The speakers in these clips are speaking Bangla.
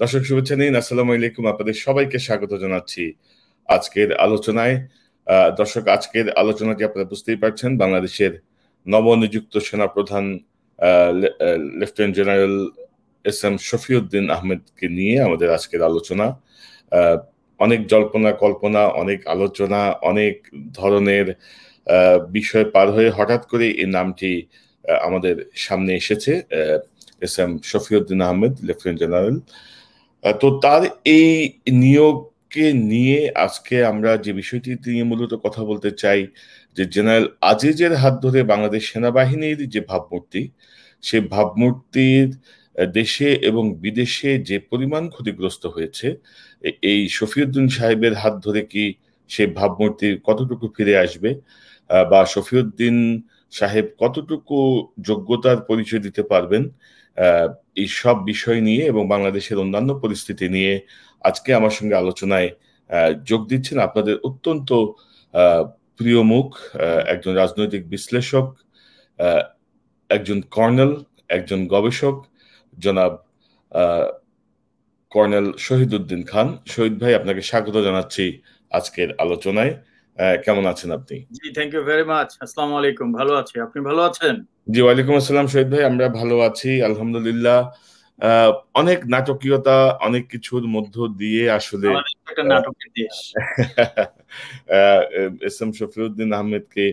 দর্শক শুভেচ্ছা নিন আসসালামু আলাইকুম আপনাদের সবাইকে স্বাগত জানাচ্ছি আজকের আলোচনায় দর্শক আজকের আলোচনাটি আপনারা বুঝতেই পারছেন বাংলাদেশের নবনিযুক্ত সেনাপ্রধান lieutenant general S M Shafiuddin আহমেদকে নিয়ে আমাদের আজকের আলোচনা অনেক জল্পনা কল্পনা অনেক আলোচনা অনেক ধরনের বিষয় পার হয়ে হঠাৎ করে এই নামটি আমাদের সামনে এসেছে S M Shafiuddin Ahmed lieutenant general তো তার এই নিয়োগকে নিয়ে আজকে আমরা যে বিষয়টি নিয়ে মূলত কথা বলতে চাই যে জেনারেল আজিজের হাত ধরে বাংলাদেশ সেনাবাহিনীর যে ভাবমূর্তি সে ভাবমূর্তির দেশে এবং বিদেশে যে পরিমাণ ক্ষতিগ্রস্ত হয়েছে এই শফিউদ্দিন সাহেবের হাত ধরে কি সে ভাবমূর্তি কতটুকু ফিরে আসবে বা শফিউদ্দিন সাহেব কতটুকু যোগ্যতার পরিচয় দিতে পারবেন এই সব বিষয় নিয়ে এবং বাংলাদেশের অন্যান্য পরিস্থিতি নিয়ে আজকে আমার সঙ্গে আলোচনায় যোগ দিচ্ছেন আপনাদের অত্যন্ত প্রিয় মুখ একজন রাজনৈতিক বিশ্লেষক একজন কর্নেল একজন গবেষক জনাব কর্নেল শহীদ উদ্দিন খান শহীদ ভাই আপনাকে স্বাগত জানাচ্ছি আজকের আলোচনায় কেমন আছেন আপনি জি থ্যাংক ইউ ভেরি মাচ আসসালামু আলাইকুম ভালো আছি আপনি ভালো আছেন জি ওয়ালাইকুম আসসালাম শহীদ ভাই আমরা ভালো আছি আলহামদুলিল্লাহ অনেক নাটকীয়তা অনেক কিছুর মধ্য দিয়ে আসলে এস এম শফিউদ্দিন আহমেদকে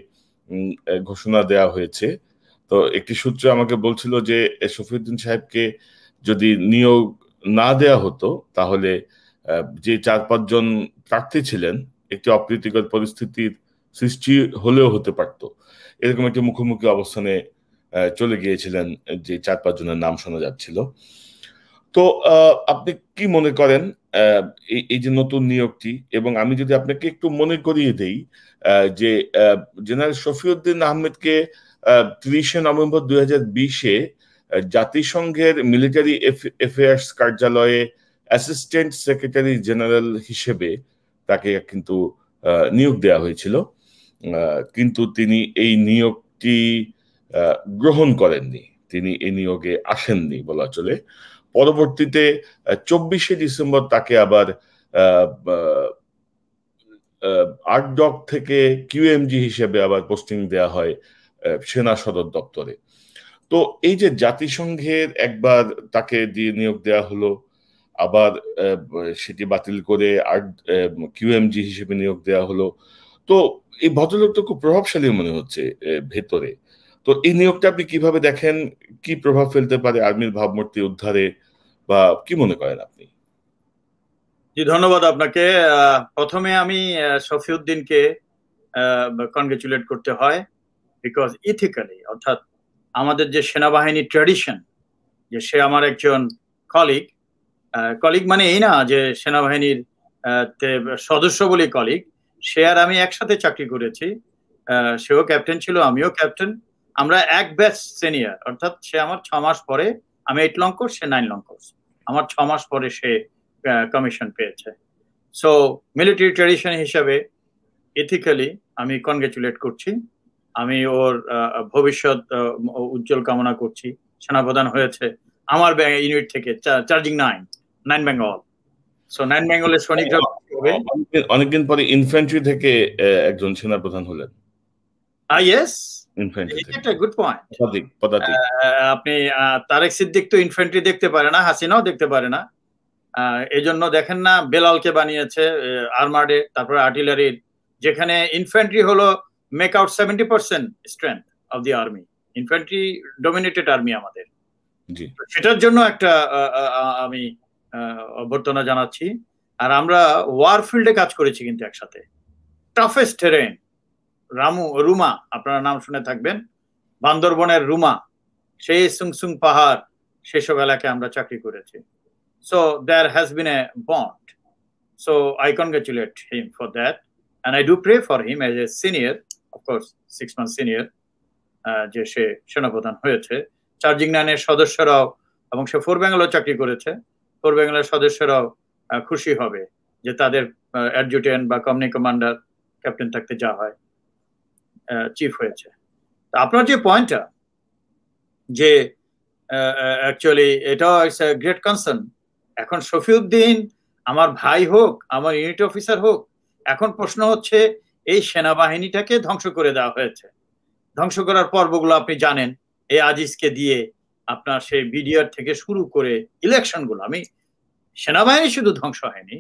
ঘোষণা দেওয়া হয়েছে তো একটি সূত্র আমাকে বলছিল যে শফিউদ্দিন সাহেবকে যদি নিয়োগ না দেয়া হতো তাহলে যে চার পাঁচজন প্রার্থী ছিলেন একটি অপ্রীতিকর পরিস্থিতির সৃষ্টি হলেও হতে পারত এরকম একটি মুখোমুখি অবস্থানে চলে গিয়েছিলেন যে চার পাঁচ জনের নাম শোনা যাচ্ছিল তো আপনি কি মনে করেন এই যে নতুন নিয়োগটি এবং আমি যদি আপনাকে একটু মনে করিয়ে দেই যে জেনারেল শফিউদ্দিন আহমেদকে তিরিশে নভেম্বর দুই হাজার বিশে জাতিসংঘের মিলিটারি এফেয়ার্স কার্যালয়ে অ্যাসিস্ট্যান্ট সেক্রেটারি জেনারেল হিসেবে তাকে কিন্তু নিয়োগ দেওয়া হয়েছিল কিন্তু তিনি এই নিয়োগটি গ্রহণ করেননি তিনি এই নিয়োগে আসেননি বলা চলে পরবর্তীতে চব্বিশে ডিসেম্বর তাকে আবার আর্ট থেকে কিউএমজি হিসেবে আবার পোস্টিং দেয়া হয় সেনা সদর দপ্তরে তো এই যে জাতিসংঘের একবার তাকে দিয়ে নিয়োগ দেওয়া হলো আবার সেটি বাতিল করে আর কিউএমজি হিসেবে নিয়োগ দেওয়া হলো তো এই ভদ্রলোক তো খুব প্রভাবশালী মনে হচ্ছে ভেতরে তো এই নিয়োগটা আপনি কিভাবে দেখেন কি প্রভাব ফেলতে পারে আর্মির ভাবমূর্তি উদ্ধারে বা কি মনে করেন আপনি জি ধন্যবাদ আপনাকে প্রথমে আমি শফিউদ্দিনকে কনগ্রেচুলেট করতে হয় বিকজ ইথিক্যালি অর্থাৎ আমাদের যে সেনাবাহিনী ট্র্যাডিশন যে সে আমার একজন কলিগ কলিগ মানে এই না যে সেনাবাহিনীর সদস্য বলি কলিগ সে আর আমি একসাথে চাকরি করেছি সেও ক্যাপ্টেন ছিল আমিও ক্যাপ্টেন আমরা এক ব্যাচ সিনিয়র অর্থাৎ সে আমার ছ মাস পরে আমি এইট লং কোর্স সে নাইন লং কোর্স আমার ছ মাস পরে সে কমিশন পেয়েছে সো মিলিটারি ট্রেডিশন হিসাবে এথিক্যালি আমি কনগ্রেচুলেট করছি আমি ওর ভবিষ্যৎ উজ্জ্বল কামনা করছি সেনাপ্রধান হয়েছে আমার ইউনিট থেকে charging nine nine Bengal so nine বেঙ্গলের সৈনিক অনেকদিন পরে ইনফ্যান্ট্রি থেকে একজন সেনা প্রধান হলেন ah, আই আপনি তারেক সিদ্দিক তো ইনফ্যান্ট্রি দেখতে পারে না হাসিনাও দেখতে পারে না এই জন্য দেখেন না বেলালকে বানিয়েছে আর্মার্ডে তারপরে আর্টিলারির যেখানে ইনফ্যান্ট্রি হলো make out seventy percent strength of the army infantry dominated army আমাদের সেটার জন্য একটা আমি অভ্যর্থনা জানাচ্ছি আর আমরা ওয়ার ফিল্ডে কাজ করেছি কিন্তু একসাথে টাফেস্ট টেরেন রামু রুমা আপনারা নাম শুনে থাকবেন বান্দরবনের রুমা সেই সুংসুং পাহাড় সেসব এলাকায় আমরা চাকরি করেছি so there has been a bond so I congratulate him for that and I do pray for him as a senior of course six month senior যে সে সেনাপ্রধান হয়েছে চার্জিং নাইনের সদস্যরাও এবং সে ফোর ব্যাঙ্গালোর চাকরি করেছে পূর্ব বাংলার সদস্যরাও খুশি হবে যে তাদের অ্যাডজুটেন্ট বা কমনি কমান্ডার ক্যাপ্টেন থাকতে যা হয় চিফ হয়েছে আপনার যে পয়েন্টটা যে অ্যাকচুয়ালি এটাও গ্রেট কনসার্ন এখন শফিউদ্দিন আমার ভাই হোক আমার ইউনিট অফিসার হোক এখন প্রশ্ন হচ্ছে এই সেনাবাহিনীটাকে ধ্বংস করে দেওয়া হয়েছে ধ্বংস করার পর্বগুলো আপনি জানেন এই আজিজকে দিয়ে আপনার সেই বিডিআর থেকে শুরু করে ইলেকশনগুলো আমি সেনাবাহিনী শুধু ধ্বংস হয়নি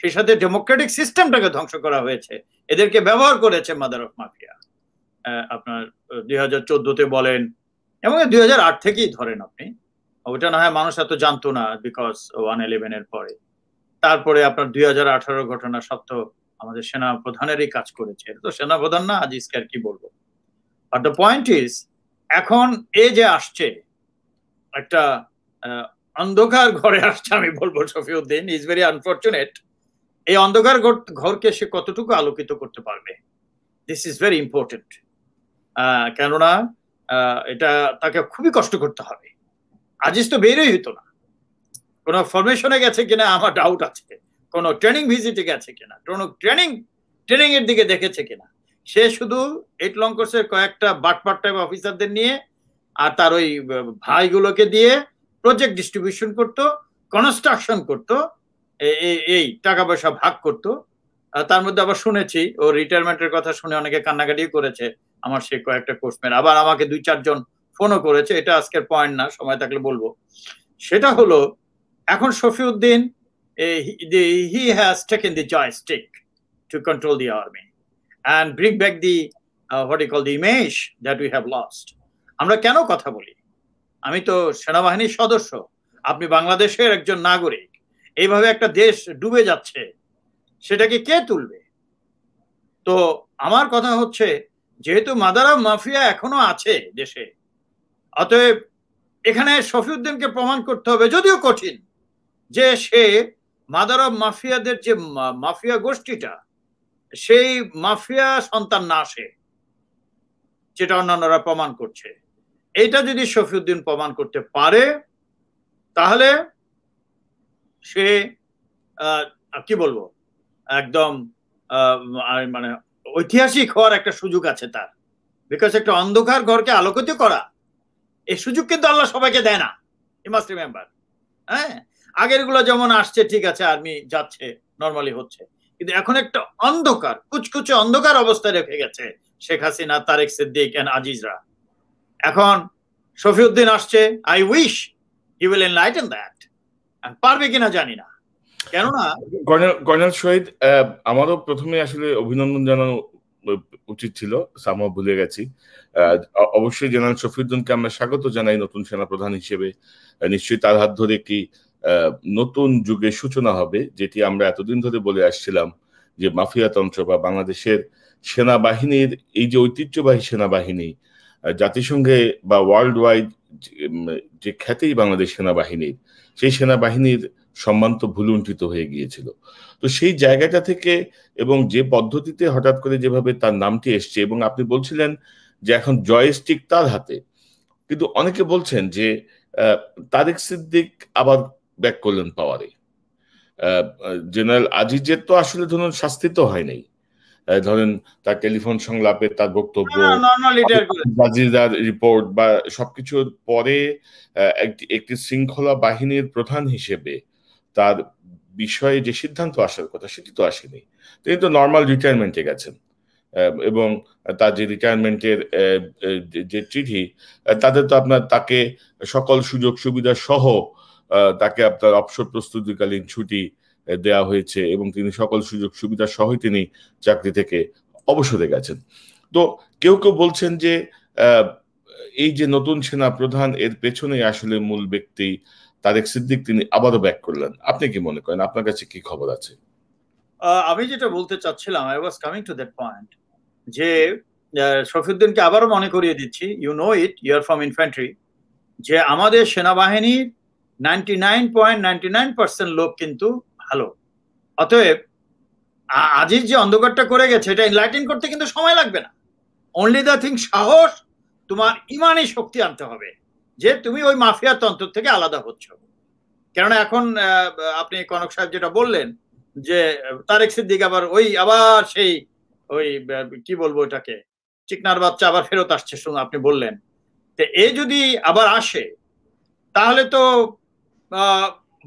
সেই সাথে ডেমোক্রেটিক সিস্টেমটাকে ধ্বংস করা হয়েছে এদেরকে ব্যবহার করেছে মাদার অফ মাফিয়া আপনার দুই হাজার চোদ্দতে বলেন এবং দুই হাজার আট থেকেই ধরেন আপনি ওটা না হয় মানুষ এত জানতো না বিকজ ওয়ান ইলেভেনের পরে তারপরে আপনার দুই হাজার আঠারো ঘটনা সত্ত্বেও আমাদের সেনা প্রধানেরই কাজ করেছে তো সেনা প্রধান না আজকে আর কি বলবো বাট দ্য পয়েন্ট ইজ এখন এ যে আসছে একটা অন্ধকার ঘরে আসছে আমি বলবো শফিউদ্দিন ইজ ভেরি আনফর্চুনেট এই অন্ধকার ঘরকে সে কতটুকু আলোকিত করতে পারবে দিস ইজ ভেরি ইম্পর্টেন্ট কেননা এটা তাকে খুবই কষ্ট করতে হবে আজিজ তো বেরোই হইতো না কোনো ফরমেশনে গেছে কিনা আমার ডাউট আছে কোনো ট্রেনিং ভিজিটে গেছে কিনা কোনো ট্রেনিং ট্রেনিং এর দিকে দেখেছে কিনা সে শুধু এইট লং কোর্সের কয়েকটা বাটপাট টাইপ অফিসারদের নিয়ে আর তার ওই ভাইগুলোকে দিয়ে প্রজেক্ট ডিস্ট্রিবিউশন করতো কনস্ট্রাকশন করতো এই টাকা পয়সা ভাগ করতো তার মধ্যে আবার শুনেছি ও রিটায়ারমেন্টের কথা শুনে অনেকে কান্নাকাটিও করেছে আমার সে কয়েকটা কোর্সমেন আবার আমাকে দুই চারজন ফোনও করেছে এটা আজকের পয়েন্ট না সময় থাকলে বলবো সেটা হলো এখন Shafiuddin he has taken the joystick to control the army and bring back the what you call the image that we have lost আমরা কেন কথা বলি আমি তো সেনাবাহিনীর সদস্য আপনি বাংলাদেশের একজন নাগরিক এইভাবে একটা দেশ ডুবে যাচ্ছে সেটাকে কে তুলবে তো আমার কথা হচ্ছে যেহেতু মাদারা মাফিয়া এখনো আছে দেশে অতএব এখানে শফিউদ্দিনকে প্রমাণ করতে হবে যদিও কঠিন যে সে মাদারব মাফিয়াদের যে মাফিয়া গোষ্ঠীটা সেই মাফিয়া সন্তান না আসে যেটা অন্যান্যরা প্রমাণ করছে এটা যদি শফিউদ্দিন প্রমাণ করতে পারে তাহলে সে কি বলবো একদম মানে ঐতিহাসিক হওয়ার একটা সুযোগ আছে তার বিকজ একটা অন্ধকার ঘরকে আলোকিত করা এই সুযোগ কিন্তু আল্লাহ সবাইকে দেয় না ই মাস্ট রিমেম্বার হ্যাঁ আগের গুলো যেমন আসছে ঠিক আছে আর্মি যাচ্ছে নর্মালি হচ্ছে কিন্তু এখন একটা অন্ধকার কুচকুচে অন্ধকার অবস্থায় রেখে গেছে শেখ হাসিনা তারেক সিদ্দিক এন্ড আজিজরা এখন শফিউদ্দিন আসছে I wish he will enlighten that পারবে কিনা জানি না কেননা কর্নেল কর্নেল শহীদ আমারও প্রথমে আসলে অভিনন্দন জানানো উচিত ছিল সামো ভুলে গেছি অবশ্যই জেনারেল শফিউদ্দিনকে আমরা স্বাগত জানাই নতুন সেনাপ্রধান হিসেবে নিশ্চয়ই তার হাত ধরে কি নতুন যুগের সূচনা হবে যেটি আমরা এতদিন ধরে বলে আসছিলাম যে মাফিয়াতন্ত্র বা বাংলাদেশের সেনাবাহিনীর এই যে ঐতিহ্যবাহী সেনাবাহিনী জাতিসংঘে বা ওয়ার্ল্ড ওয়াইড যে খ্যাতি বাংলাদেশ সেনাবাহিনীর সেই সেনাবাহিনীর সম্মান তো ভুলুণ্ঠিত হয়ে গিয়েছিল তো সেই জায়গাটা থেকে এবং যে পদ্ধতিতে হঠাৎ করে যেভাবে তার নামটি এসছে এবং আপনি বলছিলেন যে এখন জয়স্টিক তার হাতে কিন্তু অনেকে বলছেন যে তারেক সিদ্দিক আবার ব্যাক করলেন পাওয়ারে জেনারেল আজিজের তো আসলে ধরুন শাস্তি তো হয় নাই ধরেন তার টেলিফোন সংলাপে তার বক্তব্য জাজিরার রিপোর্ট বা সবকিছুর পরে একটি শৃঙ্খলা বাহিনীর প্রধান হিসেবে তার বিষয়ে যে সিদ্ধান্ত আসার কথা সেটি তো আসেনি তিনি তো নর্মাল রিটায়ারমেন্টে গেছেন এবং তার যে রিটায়ারমেন্টের যে চিঠি তাতে তো আপনার তাকে সকল সুযোগ সুবিধা সহ তাকে আপনার অবসর প্রস্তুতিকালীন ছুটি দেয়া হয়েছে এবং তিনি সকল সুযোগ সুবিধা সহই তিনি চাকরি থেকে অবসরে গেছেন তো কেউ কেউ বলছেন যে এই যে নতুন সেনা প্রধান এর পেছনে আসলে মূল ব্যক্তি তারেক সিদ্দিক তিনি আবারও ব্যাক করলেন আপনি কি মনে করেন আপনার কাছে কি খবর আছে আমি যেটা বলতে চাচ্ছিলাম I was coming to that point যে শফিউদ্দিনকে আবারও মনে করিয়ে দিচ্ছি you know it you're from infantry যে আমাদের সেনাবাহিনীর ninety nine point ninety nine percent লোক কিন্তু ভালো অতএব আজিজ যে অন্ধকারটা করে গেছে এটা ইনলাইটেন করতে কিন্তু সময় লাগবে না অনলি দ্য থিং সাহস তোমার ইমানই শক্তি আনতে হবে যে তুমি ওই মাফিয়া তন্ত্র থেকে আলাদা হচ্ছ কেননা এখন আপনি কনক সাহেব যেটা বললেন যে তারেক সিদ্দিক আবার ওই আবার সেই ওই কি বলবো ওটাকে চিকনার বাচ্চা আবার ফেরত আসছে শুধু আপনি বললেন তো এ যদি আবার আসে তাহলে তো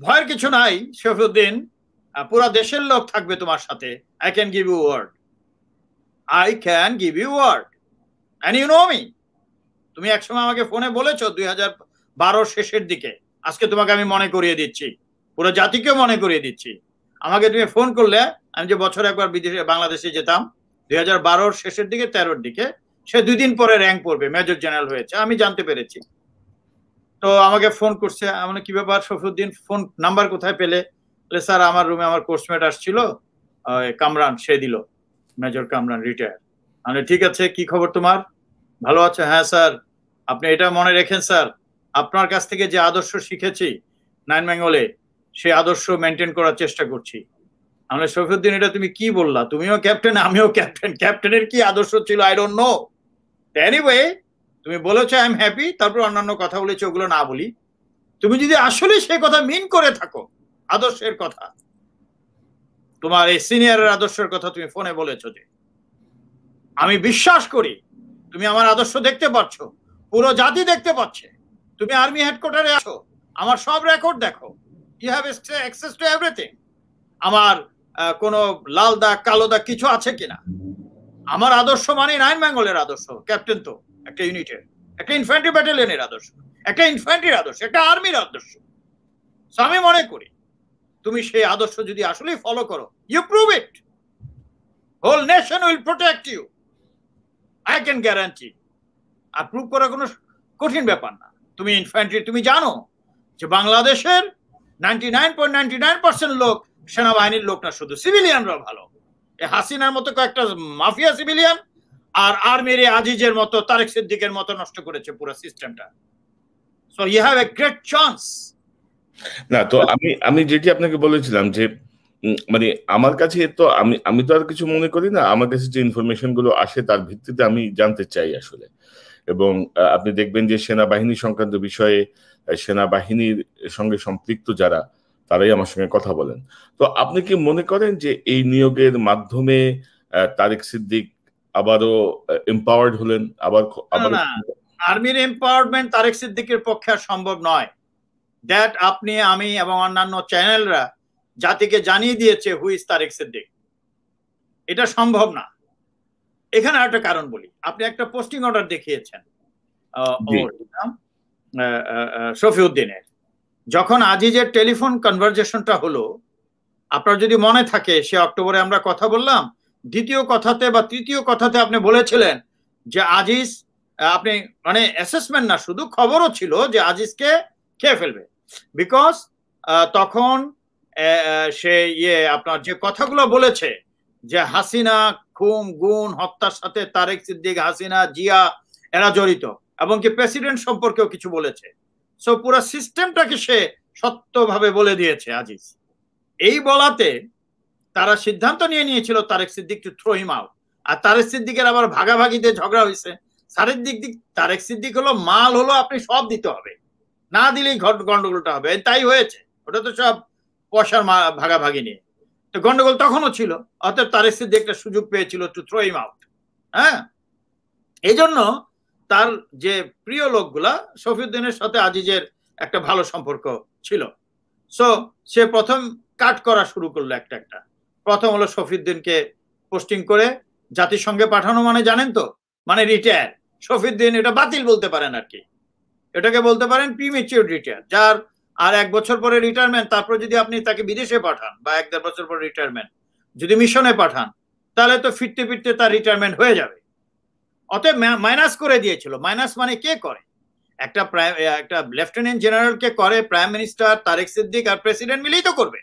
ভয়ের কিছু নাই শেফুদ্দিন পুরো দেশের লোক থাকবে তোমার সাথে I can give you word I can give you word and you know me তুমি একসময় আমাকে ফোনে বলেছো দুই হাজার বারো শেষের দিকে আজকে তোমাকে আমি মনে করিয়ে দিচ্ছি পুরো জাতিকেও মনে করিয়ে দিচ্ছি আমাকে তুমি ফোন করলে আমি যে বছর একবার বিদেশে বাংলাদেশে যেতাম দুই হাজার বারোর শেষের দিকে তেরোর দিকে সে দুই দিন পরে র্যাঙ্ক পড়বে মেজর জেনারেল হয়েছে আমি জানতে পেরেছি তো আমাকে ফোন করছে আমার কি ব্যাপার শফরুদ্দিন ফোন নাম্বার কোথায় পেলে স্যার আমার রুমে আমার কোর্সমেট আসছিল কামরান সে দিল মেজর কামরান রিটায়ার মানে ঠিক আছে কি খবর তোমার ভালো আছো হ্যাঁ স্যার আপনি এটা মনে রেখেন স্যার আপনার কাছ থেকে যে আদর্শ শিখেছি নাইন বেঙ্গলে সে আদর্শ মেনটেন করার চেষ্টা করছি আমরা শফিউদ্দিন এটা তুমি কি বললা তুমিও ক্যাপ্টেন আমিও ক্যাপ্টেন ক্যাপ্টেনের কি আদর্শ ছিল আই ডোন্ট নো এনিওয়ে তুমি বলেছো আই এম হ্যাপি তারপর অন্যান্য কথা বলেছো ওগুলো না বলি তুমি যদি আসলে সেই কথা মিন করে থাকো আদর্শের কথা তোমার এই সিনিয়রের আদর্শের কথা তুমি ফোনে বলেছ যে আমি বিশ্বাস করি তুমি আমার আদর্শ দেখতে পাচ্ছ পুরো জাতি দেখতে পাচ্ছে তুমি আর্মি হেডকোয়ার্টারে আছো আমার সব রেকর্ড দেখো you have access to everything আমার কোন লাল দাগ কালো দাগ কিছু আছে কিনা আমার আদর্শ মানে নাইন বেঙ্গলের আদর্শ ক্যাপ্টেন তো একটা ইউনিটের একটা ইনফ্যান্ট্রি ব্যাটালিয়নের আদর্শ একটা ইনফ্যান্ট্রির আদর্শ একটা আর্মির আদর্শ আমি মনে করি তুমি সেই আদর্শ যদি আসলেই ফলো করো you prove it whole nation will protect you I can guarantee আর প্রুভ করা কোনো কঠিন ব্যাপার না তুমি ইনফ্যান্ট্রি তুমি জানো যে বাংলাদেশের ninety nine point ninety nine percent লোক সেনাবাহিনীর লোক না শুধু সিভিলিয়ানরা ভালো এ হাসিনার মতো কয়েকটা মাফিয়া সিভিলিয়ান আর আর্মির আজিজের মতো তারেক সিদ্দিকের মতো নষ্ট করেছে পুরো সিস্টেমটা so you have a great chance না তো আমি আমি যেটি আপনাকে বলেছিলাম যে মানে আমার কাছে তো আমি আমি তো আর কিছু মনে করি না আমার কাছে যে ইনফরমেশন গুলো আসে তার ভিত্তিতে আমি জানতে চাই আসলে এবং আপনি দেখবেন যে সেনাবাহিনী সংক্রান্ত বিষয়ে সেনাবাহিনীর সঙ্গে সম্পৃক্ত যারা তারাই আমার সঙ্গে কথা বলেন তো আপনি কি মনে করেন যে এই নিয়োগের মাধ্যমে তারেক সিদ্দিক আবারও এম্পাওয়ার্ড হলেন আবার আবার আর্মির এম্পাওয়ারমেন্ট তারেক সিদ্দিকের পক্ষে সম্ভব নয় দ্যাট আপনি আমি এবং অন্যান্য চ্যানেলরা জাতিকে জানিয়ে দিয়েছে হুই তারেক সিদ্দিক এটা সম্ভব না এখানে একটা কারণ বলি আপনি একটা পোস্টিং অর্ডার দেখিয়েছেন শফিউদ্দিনের যখন আজিজের টেলিফোন কনভারজেশনটা হলো আপনার যদি মনে থাকে সে অক্টোবরে আমরা কথা বললাম দ্বিতীয় কথাতে বা তৃতীয় কথাতে আপনি বলেছিলেন যে আজিজ আপনি মানে অ্যাসেসমেন্ট না শুধু খবরও ছিল যে আজিজকে খেয়ে ফেলবে বিকজ তখন সে ইয়ে আপনার যে কথাগুলো বলেছে যে হাসিনা খুম গুণ হত্যার সাথে তারেক সিদ্দিক হাসিনা জিয়া এরা জড়িত এবং কি প্রেসিডেন্ট সম্পর্কেও কিছু বলেছে সো পুরো সিস্টেমটাকে সে সত্যভাবে বলে দিয়েছে আজিজ এই বলাতে তারা সিদ্ধান্ত নিয়ে নিয়েছিল Tarique Siddique to throw him out আর তারেক সিদ্দিকের আবার ভাগাভাগিতে ঝগড়া হয়েছে সারের দিক দিক তারেক সিদ্দিক হলো মাল হলো আপনি সব দিতে হবে না দিলেই গন্ডগোলটা হবে তাই হয়েছে ওটা তো সব পয়সার ভাগাভাগি নিয়ে তো গন্ডগোল তখনও ছিল অর্থাৎ তার স্ত্রী একটা সুযোগ পেয়েছিল টু থ্রো ইম আউট হ্যাঁ এই জন্য তার যে প্রিয় লোকগুলা শফিউদ্দিনের সাথে আজিজের একটা ভালো সম্পর্ক ছিল সো সে প্রথম কাট করা শুরু করলো একটা একটা প্রথম হলো শফিউদ্দিনকে পোস্টিং করে জাতিসংঘে পাঠানো মানে জানেন তো মানে রিটায়ার শফিউদ্দিন এটা বাতিল বলতে পারেন আর কি এটাকে বলতে পারেন প্রিমেচিউর রিটায়ার যার আর এক বছর পরে রিটায়ারমেন্ট তারপর যদি আপনি তাকে বিদেশে পাঠান বা এক দেড় বছর পরে রিটায়ারমেন্ট যদি মিশনে পাঠান তাহলে তো ফিরতে ফিরতে তার রিটায়ারমেন্ট হয়ে যাবে অতএব মাইনাস করে দিয়েছিল মাইনাস মানে কে করে একটা প্রাইম একটা লেফটেন্যান্ট জেনারেল কে করে প্রাইম মিনিস্টার তারেক সিদ্দিক আর প্রেসিডেন্ট মিলেই তো করবে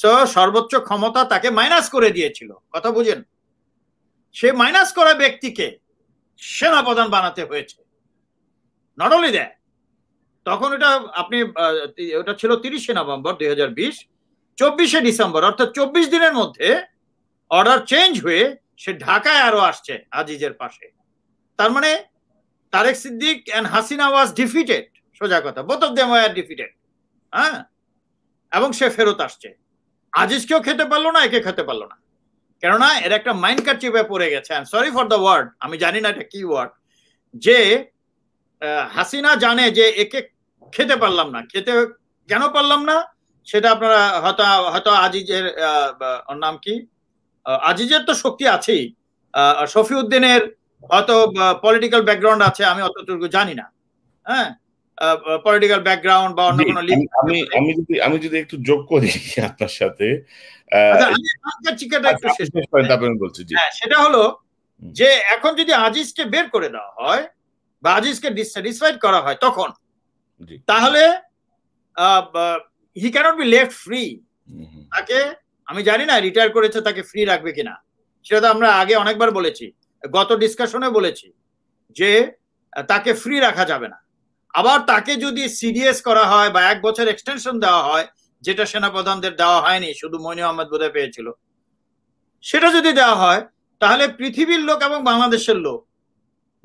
সো সর্বোচ্চ ক্ষমতা তাকে মাইনাস করে দিয়েছিল কথা বুঝেন সে মাইনাস করা ব্যক্তিকে সেনাপ্রধান বানাতে হয়েছে নট অনলি দ্যাট তখন এটা আপনি ওটা ছিল তিরিশে নভেম্বর দুই হাজার বিশ চব্বিশে ডিসেম্বর অর্থাৎ চব্বিশ দিনের মধ্যে অর্ডার চেঞ্জ হয়ে সে ঢাকায় আরো আসছে আজিজের পাশে তার মানে Tarique Siddique and Hasina was defeated সোজা কথা both of them were defeated হ্যাঁ এবং সে ফেরত আসছে আজিজকেও খেতে পারলো না একে খেতে পারলো না কেননা এর একটা মাইন্ড কাট চিপে পড়ে গেছে সরি ফর দ্য ওয়ার্ড আমি জানি না এটা কি ওয়ার্ড যে হাসিনা জানে যে একে খেতে পারলাম না খেতে কেন পারলাম না সেটা আপনারা হয়তো হয়তো আজিজের নাম কি আজিজের তো শক্তি আছেই শফিউদ্দিনের হয়তো পলিটিক্যাল ব্যাকগ্রাউন্ড আছে আমি অতটুকু জানি না হ্যাঁ পলিটিক্যাল ব্যাকগ্রাউন্ড বা অন্য কোনো আমি আমি যদি আমি যদি একটু যোগ করি আপনার সাথে সেটা হলো যে এখন যদি আজিজকে বের করে দেওয়া হয় বা আজিজকে ডিসস্যাটিসফাইড করা হয় তখন তাহলে he cannot be left free তাকে আমি জানি না রিটায়ার করেছে তাকে ফ্রি রাখবে কিনা সেটা তো আমরা আগে অনেকবার বলেছি গত ডিসকাশনে বলেছি যে তাকে ফ্রি রাখা যাবে না আবার তাকে যদি সিডিএস করা হয় বা এক বছর এক্সটেনশন দেওয়া হয় যেটা সেনাপ্রধানদের দেওয়া হয়নি শুধু মনি আহমদ বোধহয় পেয়েছিল সেটা যদি দেওয়া হয় তাহলে পৃথিবীর লোক এবং বাংলাদেশের লোক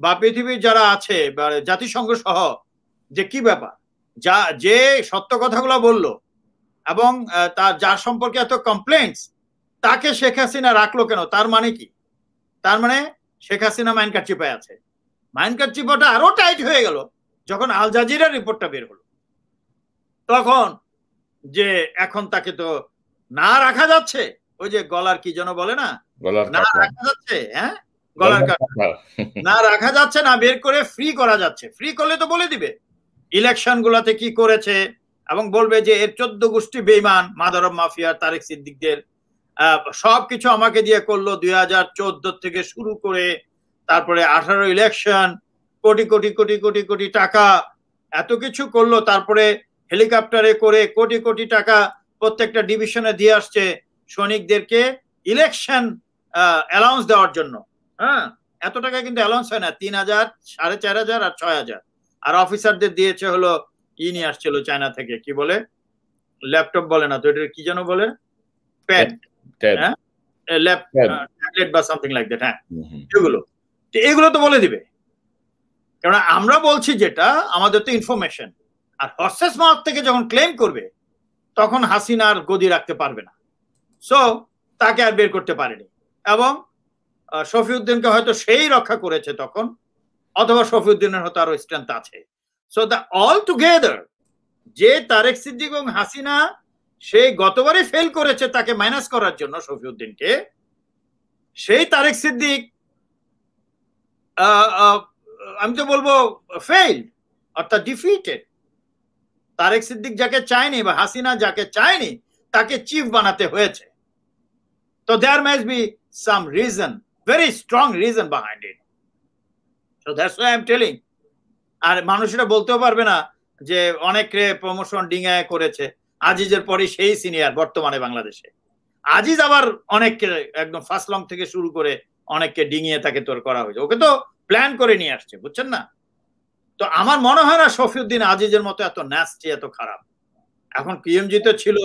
বা পৃথিবীর যারা আছে জাতিসংঘ সহ যে কি ব্যাপার যা যে সত্য কথাগুলো বলল এবং তার যার সম্পর্কে এত কমপ্লেন তাকে শেখ হাসিনা রাখলো কেন তার মানে কি তার মানে শেখ হাসিনা মাইনকার চিপায় আছে মাইনকার চিপাটা আরো টাইট হয়ে গেল যখন আল জাজিরা রিপোর্টটা বের হলো তখন যে এখন তাকে তো না রাখা যাচ্ছে ওই যে গলার কি যেন বলে না না রাখা যাচ্ছে হ্যাঁ গলার কাঁটা না রাখা যাচ্ছে না বের করে ফ্রি করা যাচ্ছে ফ্রি করলে তো বলে দিবে ইলেকশন গুলাতে কি করেছে এবং বলবে যে এর চোদ্দ গোষ্ঠী বেইমান মাদারব মাফিয়া তারেক সিদ্দিকদের সবকিছু আমাকে দিয়ে করলো দুই হাজার চোদ্দ থেকে শুরু করে তারপরে আঠারো ইলেকশন কোটি কোটি কোটি কোটি কোটি টাকা এত কিছু করলো তারপরে হেলিকপ্টারে করে কোটি কোটি টাকা প্রত্যেকটা ডিভিশনে দিয়ে আসছে সৈনিকদেরকে ইলেকশন অ্যালাউন্স দেওয়ার জন্য হ্যাঁ এত টাকা কিন্তু অ্যালাউন্স হয় না তিন হাজার সাড়ে চার হাজার আর ছয় হাজার আর অফিসারদের দিয়েছে হলো ই নিয়ে আসছিল চায়না থেকে কি বলে ল্যাপটপ বলে না তো এটা কি যেন বলে প্যাড হ্যাঁ ট্যাবলেট বা সামথিং লাইক দ্যাট হ্যাঁ এগুলো তো এগুলো তো বলে দিবে কারণ আমরা বলছি যেটা আমাদের তো ইনফরমেশন আর হর্সেস মাউথ থেকে যখন ক্লেম করবে তখন হাসিনা আর গদি রাখতে পারবে না সো তাকে আর বের করতে পারেনি এবং শফিউদ্দিনকে হয়তো সেই রক্ষা করেছে তখন অথবা শফিউদ্দিনের হয়তো আরো স্ট্রেংথ আছে সো দ্য অল টুগেদার যে তারেক সিদ্দিক এবং হাসিনা সে গতবারে ফেল করেছে তাকে মাইনাস করার জন্য শফিউদ্দিনকে সেই তারেক সিদ্দিক আমি তো বলবো ফেল অর্থাৎ ডিফিটেড তারেক সিদ্দিক যাকে চায়নি বা হাসিনা যাকে চায়নি তাকে চিফ বানাতে হয়েছে তো there must be some reason very strong reason behind it so that's why i'm telling আর মানুষরা বলতেও পারবে না যে অনেক প্রমোশন ডিঙায় করেছে আজিজের পরে সেই সিনিয়র বর্তমানে বাংলাদেশে আজিজ আবার অনেককে একদম ফার্স্ট লং থেকে শুরু করে অনেককে ডিঙিয়ে তাকে তোর করা হয়েছে ওকে তো প্ল্যান করে নিয়ে আসছে বুঝছেন না তো আমার মনে হয় না শফিউদ্দিন আজিজের মতো এত ন্যাস্টি এত খারাপ এখন কিএমজি তো ছিল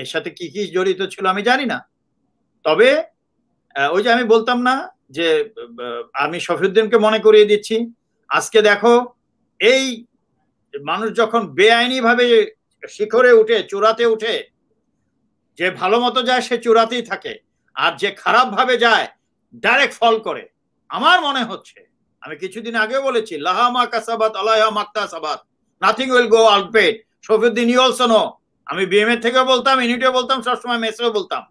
এর সাথে কি কি জড়িত ছিল আমি জানি না তবে ওই যে আমি বলতাম না যে আমি শফিউদ্দিনকে মনে করিয়ে দিচ্ছি আজকে দেখো এই মানুষ যখন বেআইনি ভাবে শিখরে উঠে চূড়াতে উঠে যে ভালো মতো যায় সে চূড়াতেই থাকে আর যে খারাপ ভাবে যায় ডাইরেক্ট ফল করে আমার মনে হচ্ছে আমি কিছুদিন আগে বলেছি লাহামা কাসাবাত আলাহা মাক্তা নাথিং উইল গো আলপেড শফিউদ্দিন ইউ অলসো নো আমি বিএমএ থেকে বলতাম ইউনিটে বলতাম সবসময় মেসেও বলতাম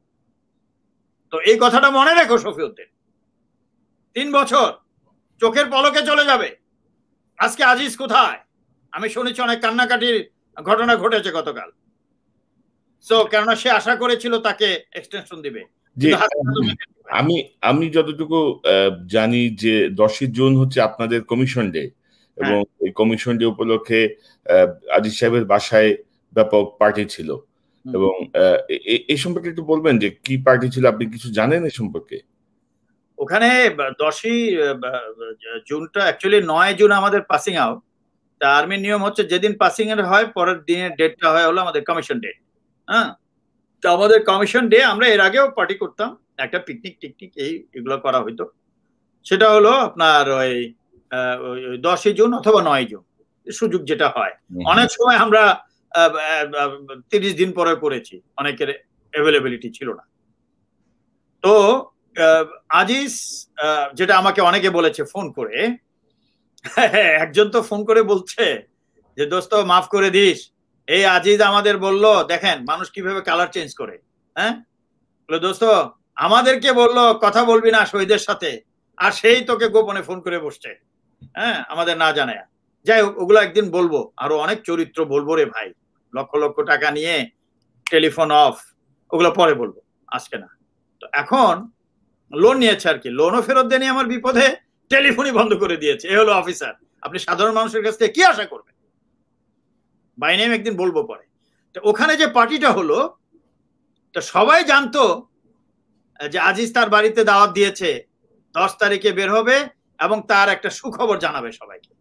তো এই কথাটা মনে রেখো শফিউদ্দিন তিন বছর চোখের পলকে চলে যাবে আজকে আজিজ কোথায় আমি শুনেছি অনেক কান্নাকাটির ঘটনা ঘটেছে গতকাল সো কেননা সে আশা করেছিল তাকে এক্সটেনশন দিবে আমি আমি যতটুকু জানি যে দশই জুন হচ্ছে আপনাদের কমিশন ডে হ্যাঁ। এবং এই কমিশন ডে উপলক্ষে আজিজ সাহেবের বাসায় ব্যাপক পার্টি ছিল এবং এই সম্পর্কে একটু বলবেন যে কি পার্টি ছিল আপনি কিছু জানেন এই সম্পর্কে ওখানে দশই জুনটা অ্যাকচুয়ালি নয় জুন আমাদের পাসিং আউট তা আর্মির নিয়ম হচ্ছে যেদিন পাসিং এর হয় পরের দিনের ডেটটা হয় হলো আমাদের কমিশন ডে হ্যাঁ তো আমাদের কমিশন ডে আমরা এর আগেও পার্টি করতাম একটা পিকনিক টিকনিক এই এগুলো করা হইতো সেটা হলো আপনার ওই দশই জুন অথবা নয় জুন সুযোগ যেটা হয় অনেক সময় আমরা তিরিশ দিন পরে করেছি অনেকের অ্যাভেলেবিলিটি ছিল না তো আজিজ যেটা আমাকে অনেকে বলেছে ফোন করে একজন তো ফোন করে বলছে যে দোস্ত মাফ করে দিস এই আজিজ আমাদের বলল দেখেন মানুষ কিভাবে কালার চেঞ্জ করে হ্যাঁ দোস্ত আমাদেরকে বলল কথা বলবি না শহীদের সাথে আর সেই তোকে গোপনে ফোন করে বসছে হ্যাঁ আমাদের না জানায় যাই হোক ওগুলো একদিন বলবো আরো অনেক চরিত্র বলবো রে ভাই লক্ষ লক্ষ টাকা নিয়ে টেলিফোন অফ ওগুলো পরে বলবো আজকে না তো এখন লোন নিয়েছে আর কি লোনও ফেরত দেয়নি আমার বিপদে টেলিফোনই বন্ধ করে দিয়েছে এ হলো অফিসার আপনি সাধারণ মানুষের কাছ থেকে কি আশা করবেন বাই নেম একদিন বলবো পরে তো ওখানে যে পার্টিটা হলো তো সবাই জানতো যে আজিজ তার বাড়িতে দাওয়াত দিয়েছে দশ তারিখে বের হবে এবং তার একটা সুখবর জানাবে সবাইকে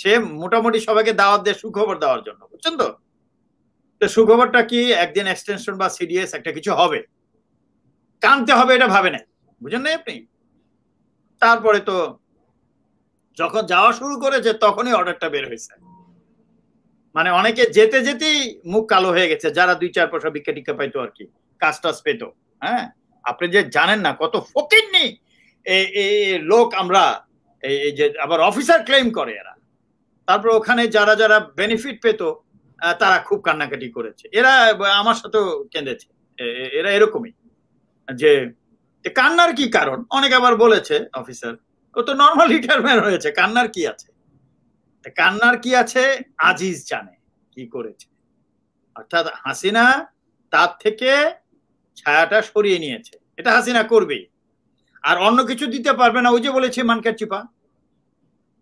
সে মোটামুটি সবাইকে দাওয়াত দেয় সুখবর দেওয়ার জন্য বুঝছেন তো সুখবরটা কি একদিন এক্সটেনশন বা সিডিএস একটা কিছু হবে কানতে হবে এটা ভাবে নাই বুঝেন নাই আপনি তারপরে তো যখন যাওয়া শুরু করেছে তখনই অর্ডারটা বের হয়েছে মানে অনেকে যেতে যেতেই মুখ কালো হয়ে গেছে যারা দুই চার পয়সা বিক্ষা টিক্ষা পাইতো আর কি কাজ টাজ পেতো হ্যাঁ আপনি যে জানেন না কত ফকির নেই লোক আমরা এই যে আবার অফিসার ক্লেম করে এরা তারপর ওখানে যারা যারা বেনিফিট পেত তারা খুব কান্নাকাটি করেছে এরা আমার সাথেও কেঁদেছে এরা এরকমই যে কান্নার কি কারণ অনেক আবার বলেছে অফিসার ও তো নর্মাল রিটায়ারমেন্ট হয়েছে কান্নার কি আছে কান্নার কি আছে আজিজ জানে কি করেছে অর্থাৎ হাসিনা তার থেকে ছায়াটা সরিয়ে নিয়েছে এটা হাসিনা করবেই আর অন্য কিছু দিতে পারবে না ওই যে বলেছে মানকার চিপা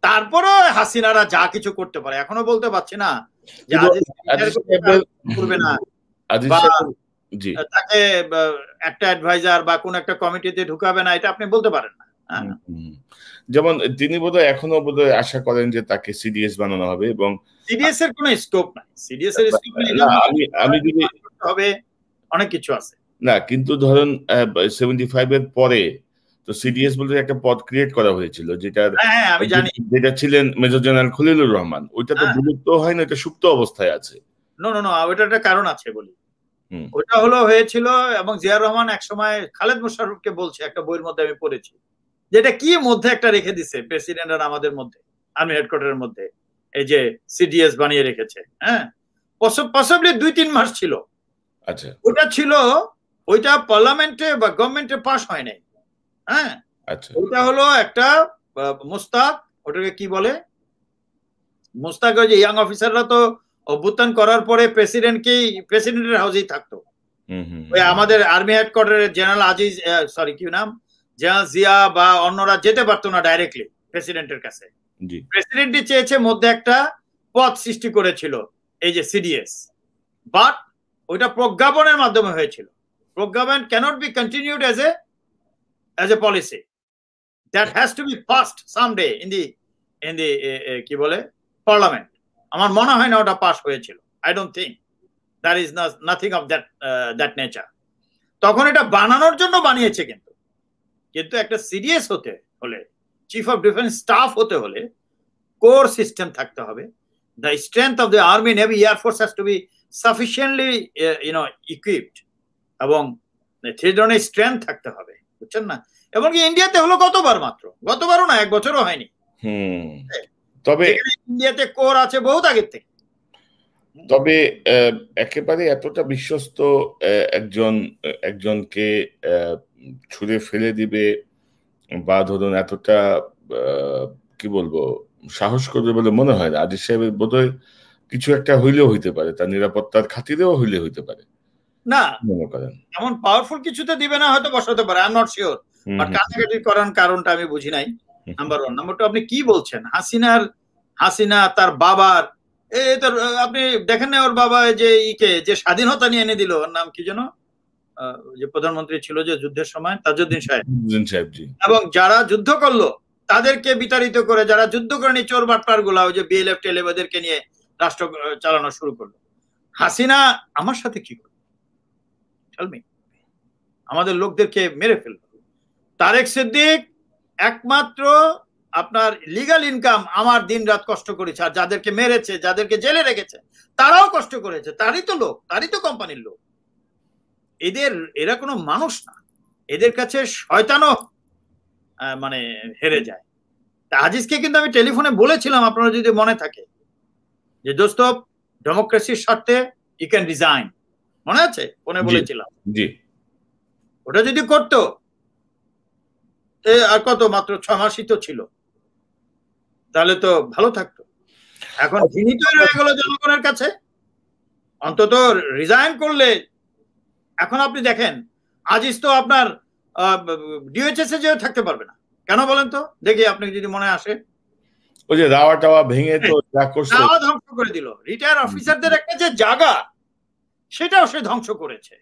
তারপরে হাসিনারা যা কিছু করতে পারে এখনো বলতে পারছি না তাকে একটা অ্যাডভাইজার বা কোন একটা কমিটিতে ঢুকাবে না এটা আপনি বলতে পারেন না হ্যাঁ। যেমন তিনি বোধহয় এখনো বোধহয় আশা করেন যে তাকে সিডিএস বানানো হবে এবং সিডিএস এর কোনো স্কোপ নাই সিডিএস এর স্কোপ নেই আমি আমি যদি হবে অনেক কিছু আছে না কিন্তু ধরুন সেভেন্টি ফাইভ এর পরে তো সিডিএস বলে একটা পদ ক্রিয়েট করা হয়েছিল হ্যাঁ, হ্যাঁ, যেটা আমি জানি যেটা ছিলেন মেজর জেনারেল খলিলুর রহমান ওইটা তো হ্যাঁ। বিলুপ্ত হয় না এটা সুপ্ত অবস্থায় আছে নো নো নো ওইটা একটা কারণ আছে বলি ওটা হলো হয়েছিল এবং জিয়া রহমান এক সময় খালেদ মোশাররফকে বলছে একটা বইয়ের মধ্যে আমি পড়েছি যে এটা কি মধ্যে একটা রেখে দিছে প্রেসিডেন্ট আর আমাদের মধ্যে আর্মি হেডকোয়ার্টারের মধ্যে এই যে সিডিএস বানিয়ে রেখেছে হ্যাঁ পসিবলি দুই তিন মাস ছিল আচ্ছা ওটা ছিল ওইটা পার্লামেন্টে বা গভর্নমেন্টে পাস হয় নাই হ্যাঁ আচ্ছা। ওটা হলো একটা মোস্তাক ওটাকে কি বলে মোস্তাক ওই যে ইয়াং অফিসাররা তো অভ্যুত্থান করার পরে প্রেসিডেন্টকেই প্রেসিডেন্টের হাউসেই থাকতো আমাদের আর্মি হেডকোয়ার্টারের জেনারেল আজিজ সরি কি নাম জেনারেল জিয়া বা অন্যরা যেতে পারতো না ডাইরেক্টলি প্রেসিডেন্টের কাছে প্রেসিডেন্টই চেয়েছে মধ্যে একটা পথ সৃষ্টি করেছিল এই যে সিডিএস বাট ওইটা প্রজ্ঞাপনের মাধ্যমে হয়েছিল প্রজ্ঞাপন cannot be continued as a as a policy that has to be passed someday in the in the eh, eh, কি বলে পার্লামেন্ট আমার মনে হয় না ওটা পাস হয়েছিল I don't think that is nothing of that that nature তখন এটা বানানোর জন্য বানিয়েছে কিন্তু কিন্তু একটা সিরিয়াস হতে হলে চিফ অফ ডিফেন্স স্টাফ হতে হলে কোর সিস্টেম থাকতে হবে the strength of the army navy air force has to be sufficiently you know equipped এবং সেই ধরনের স্ট্রেংথ থাকতে হবে বুঝছেন না এমনকি ইন্ডিয়াতে হলো গতবার মাত্র গতবারও না এক বছরও হয়নি হ্যাঁ। তবে ইন্ডিয়াতে কর আছে বহুত আগের থেকে তবে একেবারে এতটা বিশ্বস্ত একজন একজনকে ছুড়ে ফেলে দিবে বা ধরুন এতটা কি বলবো সাহস করবে বলে মনে হয় না আদির সাহেবের বোধহয় কিছু একটা হইলেও হইতে পারে তার নিরাপত্তার খাতিরেও হইলে হইতে পারে না এমন পাওয়ারফুল কিছুতে দিবে না হয়তো বসাতে পারে আই নট শিওর বাট করার কারণটা আমি বুঝি নাই নাম্বার ওয়ান নাম্বার টু আপনি কি বলছেন হাসিনার হাসিনা তার বাবার এই তো আপনি দেখেন না ওর বাবা যে ইকে যে স্বাধীনতা নিয়ে এনে দিল ওর নাম কি যেন যে প্রধানমন্ত্রী ছিল যে যুদ্ধের সময় তাজউদ্দিন সাহেব এবং যারা যুদ্ধ করলো তাদেরকে বিতাড়িত করে যারা যুদ্ধ করেনি চোর বাটপার গুলা ওই যে বিএলএফ টেলিভাদেরকে নিয়ে রাষ্ট্র চালানো শুরু করলো হাসিনা আমার সাথে কি করে আমাদের লোকদেরকে মেরে ফেল তারেক সিদ্দিক একমাত্র আপনার লিগাল ইনকাম আমার দিন রাত কষ্ট করেছে আর যাদেরকে মেরেছে যাদেরকে জেলে রেখেছে তারাও কষ্ট করেছে তারই তো লোক তারই তো কোম্পানির লোক এদের এরা কোনো মানুষ না এদের কাছে শয়তানও মানে হেরে যায় তা আজিজকে কিন্তু আমি টেলিফোনে বলেছিলাম আপনারা যদি মনে থাকে যে দোস্ত ডেমোক্রেসির স্বার্থে ইউ ক্যান রিজাইন মনে আছে ফোনে বলেছিলাম ওটা যদি করতো আর কত মাত্র ছ মাসই তো ছিল তাহলে তো ভালো থাকতো এখন ঘৃণিত আচ্ছা। রয়ে গেল জনগণের কাছে অন্তত রিজাইন করলে এখন আপনি দেখেন আজিজ তো আপনার ডিওএচএস এ থাকতে পারবে না কেন বলেন তো দেখি আপনি যদি মনে আসে ওই যে দাওয়া টাওয়া ভেঙে তো ধ্বংস করে দিল রিটায়ার অফিসারদের একটা যে জায়গা সেটাও সে ধ্বংস করেছে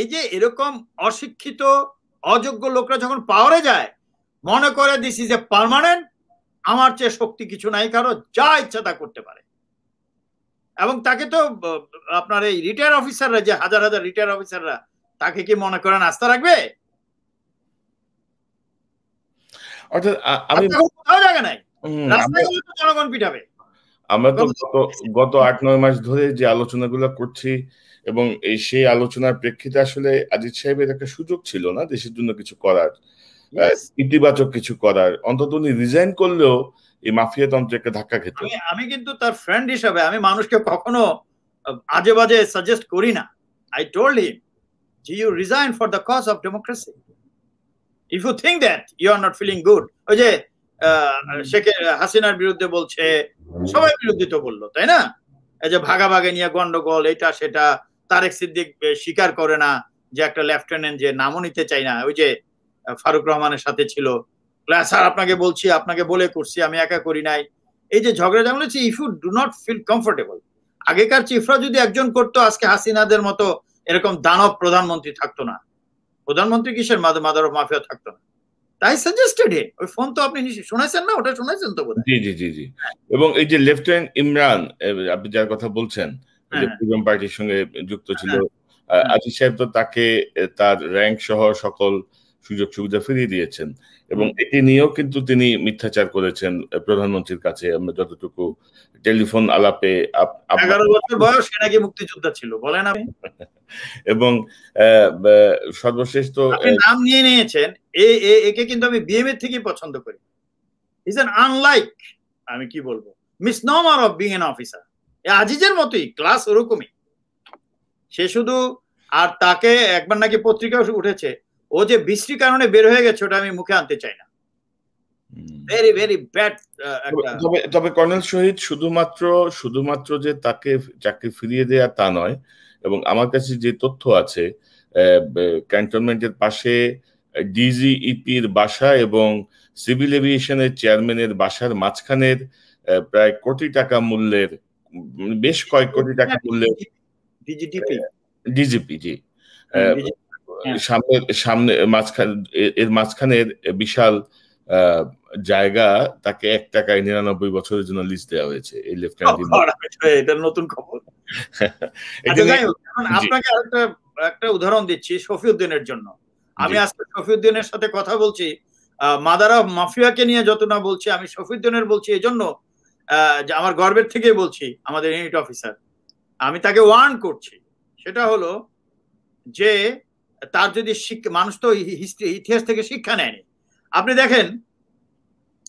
এই যে এরকম অশিক্ষিত অযোগ্য লোকরা যখন পাওয়ারে যায় মনে করে দিস ইজ এ পারমানেন্ট আমার চেয়ে শক্তি কিছু নাই কারো যা ইচ্ছা তা করতে পারে এবং তাকে তো আপনার এই রিটায়ার অফিসাররা যে হাজার হাজার রিটায়ার অফিসাররা তাকে কি মনে করেন আস্থা রাখবে অর্থাৎ আমি কোথাও জায়গা নাই রাস্তায় জনগণ পিঠাবে আমরা তো গত গত আট নয় মাস ধরে যে আলোচনাগুলো করছি এবং এই সেই আলোচনার প্রেক্ষিতে আসলে আজিৎ সাহেবের একটা সুযোগ ছিল না দেশের জন্য কিছু করার ইতিবাচক কিছু করার অন্তত উনি রিজাইন করলেও এই মাফিয়া একটা ধাক্কা খেত আমি কিন্তু তার ফ্রেন্ড হিসাবে আমি মানুষকে কখনো আজে বাজে সাজেস্ট করি না আই টোল্ড হিম যে you resign for the cause of democracy if you think that you are not feeling good ওই যে শেখ হাসিনার বিরুদ্ধে বলছে সবাই বিরুদ্ধে তো বললো তাই না এই যে ভাগাভাগে নিয়ে গন্ডগোল এটা সেটা তারেক সিদ্দিক স্বীকার করে না যে একটা লেফটেন্যান্ট যে নামও নিতে চাই না ওই যে ফারুক রহমানের সাথে ছিল স্যার আপনাকে বলছি আপনাকে বলে করছি আমি একা করি নাই এই যে ঝগড়া ঝামেলা হচ্ছে if you do not feel comfortable আগেকার চিফরা যদি একজন করতো আজকে হাসিনাদের মতো এরকম দানব প্রধানমন্ত্রী থাকতো না প্রধানমন্ত্রী কিসের মাদার মাফিয়া থাকতো না তাই সাজেস্টেড ইট ওই ফোন তো আপনি শোনাছেন না ওটা শোনাছেন তো জি জি জি জি এবং এই যে লেফটেন্ট ইমরান আপনি যার কথা বলছেন হ্যাঁ। যে ফ্রিডম পার্টির সঙ্গে যুক্ত ছিল হ্যাঁ। আজিজ সাহেব তো তাকে তার র্যাঙ্ক সহ সকল সুযোগ সুবিধা ফিরিয়ে দিয়েছেন এবং এটি নিয়েও কিন্তু তিনি মিথ্যাচার করেছেন প্রধানমন্ত্রীর কাছে আমরা যতটুকু টেলিফোন আলাপে বছর বয়স নাকি মুক্তিযোদ্ধা ছিল বলেন আপনি এবং সর্বশেষ তো নাম নিয়ে নিয়েছেন এ একে কিন্তু আমি এর থেকেই পছন্দ করি ইজ অ্যান আনলাইক আমি কি বলবো misnomer of being an officer আজিজের মতোই ক্লাস ওরকমই সে শুধু আর তাকে একবার নাকি পত্রিকা উঠেছে ও যে বৃষ্টির কারণে বের হয়ে গেছে ওটা আমি মুখে আনতে চাই না ভেরি ভেরি ব্যাড তবে কর্নেল শহীদ শুধুমাত্র শুধুমাত্র যে তাকে চাকরি ফিরিয়ে দেয়া তা নয় এবং আমার কাছে যে তথ্য আছে ক্যান্টনমেন্টের পাশে ডিজিইপির বাসা এবং সিভিল এভিয়েশনের চেয়ারম্যানের বাসার মাঝখানের প্রায় কোটি টাকা মূল্যের বেশ কয়েক কোটি টাকা মূল্যের ডিজিপি জি হ্যাঁ। সামনে সামনে মাঝখানে এর মাঝখানের বিশাল জায়গা তাকে এক টাকায় নিরানব্বই বছরের জন্য লিজ দেওয়া হয়েছে এই লেফট এটা নতুন খবর আচ্ছা, আপনাকে আরেকটা একটা উদাহরণ দিচ্ছি শফিউদ্দিনের জন্য আমি আজকে শফিউদ্দিনের সাথে কথা বলছি মাদার অফ মাফিয়াকে নিয়ে যত না বলছি আমি শফিউদ্দিনের বলছি এই জন্য যে আমার গর্বের থেকেই বলছি আমাদের ইউনিট অফিসার আমি তাকে ওয়ার্ন করছি সেটা হলো যে তার যদি মানুষ তো হিস্ট্রি ইতিহাস থেকে শিক্ষা নেয়নি আপনি দেখেন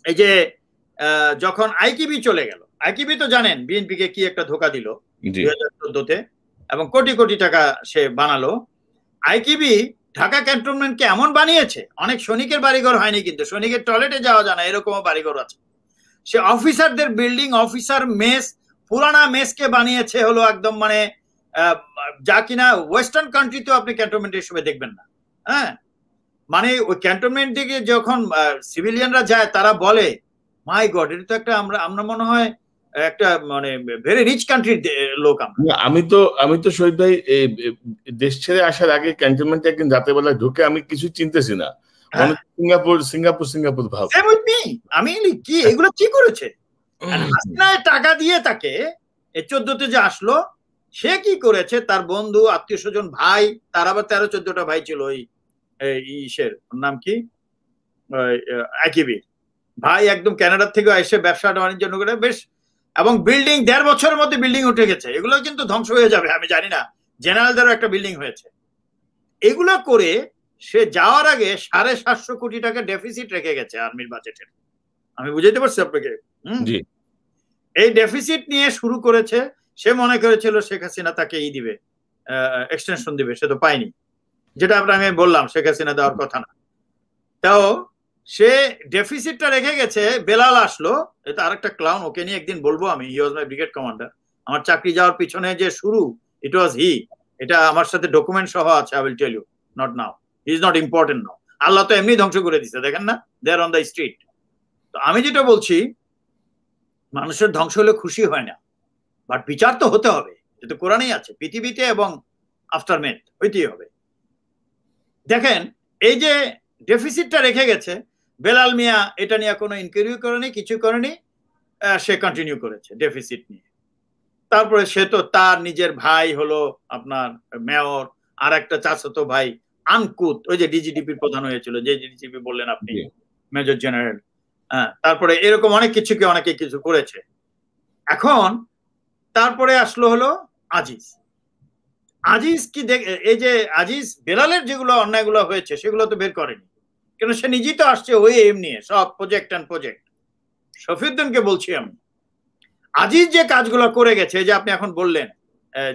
এই যে যখন আইকিবি চলে গেল আইকিবি তো জানেন কে কি একটা ধোকা দিল দুই এবং কোটি কোটি টাকা সে বানালো আইকিবি ঢাকা ক্যান্টনমেন্টকে এমন বানিয়েছে অনেক সৈনিকের বাড়িঘর হয়নি কিন্তু সৈনিকের টয়লেটে যাওয়া যায় না এরকমও বাড়িঘর আছে সে অফিসারদের বিল্ডিং অফিসার মেস পুরানা মেসকে বানিয়েছে হলো একদম মানে যা কিনা ওয়েস্টার্ন কান্ট্রিতেও আপনি ক্যান্টনমেন্ট হিসেবে দেখবেন না হ্যাঁ মানে ওই ক্যান্টনমেন্ট থেকে যখন সিভিলিয়ানরা যায় তারা বলে মাই গড এটা তো একটা আমরা আমরা মনে হয় একটা মানে ভেরি রিচ কান্ট্রির লোক আমরা আমি তো আমি তো শহীদ ভাই দেশ ছেড়ে আসার আগে ক্যান্টনমেন্টে একদিন রাতের বেলায় ঢুকে আমি কিছু চিনতেছি না হ্যাঁ। সিঙ্গাপুর সিঙ্গাপুর সিঙ্গাপুর ভাব আমি কি এগুলো কি করেছে টাকা দিয়ে তাকে চোদ্দতে যে আসলো সে কি করেছে তার বন্ধু আত্মীয় স্বজন ভাই তার আবার তেরো চোদ্দটা ভাই ছিল ওই ইসের নাম কি ভাই একদম ক্যানাডার থেকে এসে ব্যবসা বাণিজ্য করে বেশ এবং বিল্ডিং দেড় বছরের মধ্যে বিল্ডিং উঠে গেছে এগুলো কিন্তু ধ্বংস হয়ে যাবে আমি জানি না দ্বারা একটা বিল্ডিং হয়েছে এগুলো করে সে যাওয়ার আগে সাড়ে সাতশো কোটি টাকা ডেফিসিট রেখে গেছে আর্মির বাজেটের আমি বুঝাইতে পারছি আপনাকে এই ডেফিসিট নিয়ে শুরু করেছে সে মনে করেছিল শেখ হাসিনা তাকে ই দিবে এক্সটেনশন দিবে সে তো পায়নি যেটা আপনার আমি বললাম শেখ হাসিনা দেওয়ার কথা না তাও সে ডেফিসিটটা রেখে গেছে বেলাল আসলো এটা আরেকটা ক্লাউন ওকে নিয়ে একদিন বলবো আমি হি ওয়াজ মাই ব্রিগেড কমান্ডার আমার চাকরি যাওয়ার পিছনে যে শুরু ইট ওয়াজ হি এটা আমার সাথে ডকুমেন্ট সহ আছে I will tell you not now is not important now আল্লাহ তো এমনি ধ্বংস করে দিচ্ছে দেখেন না they are on the street তো আমি যেটা বলছি মানুষের ধ্বংস হলে খুশি হয় না বাট বিচার তো হতে হবে এটা কোরআনেই আছে পৃথিবীতে এবং আফটারমেন্ট হইতেই হবে দেখেন এই যে ডেফিসিটটা রেখে গেছে বেলাল মিয়া এটা নিয়ে কোনো ইনকোয়ারি করেনি কিছু করেনি সে কন্টিনিউ করেছে ডেফিসিট নিয়ে তারপরে সে তো তার নিজের ভাই হলো আপনার মেয়র আর একটা চাচাতো ভাই আনকুত ওই যে ডিজিডিপি প্রধান হয়েছিল যে ডিজিডিপি বললেন আপনি মেজর জেনারেল হ্যাঁ তারপরে এরকম অনেক কিছুকে অনেকে কিছু করেছে এখন তারপরে আসলো হলো আজিজ আজিজ কি এই যে আজিজ বেলালের যেগুলো অন্যায়গুলো হয়েছে সেগুলো তো বের করেনি কেন সে নিজেই তো আসছে ওই এম নিয়ে সব প্রজেক্ট অ্যান্ড প্রজেক্ট শফিউদ্দিনকে বলছি আমি আজিজ যে কাজগুলো করে গেছে যে আপনি এখন বললেন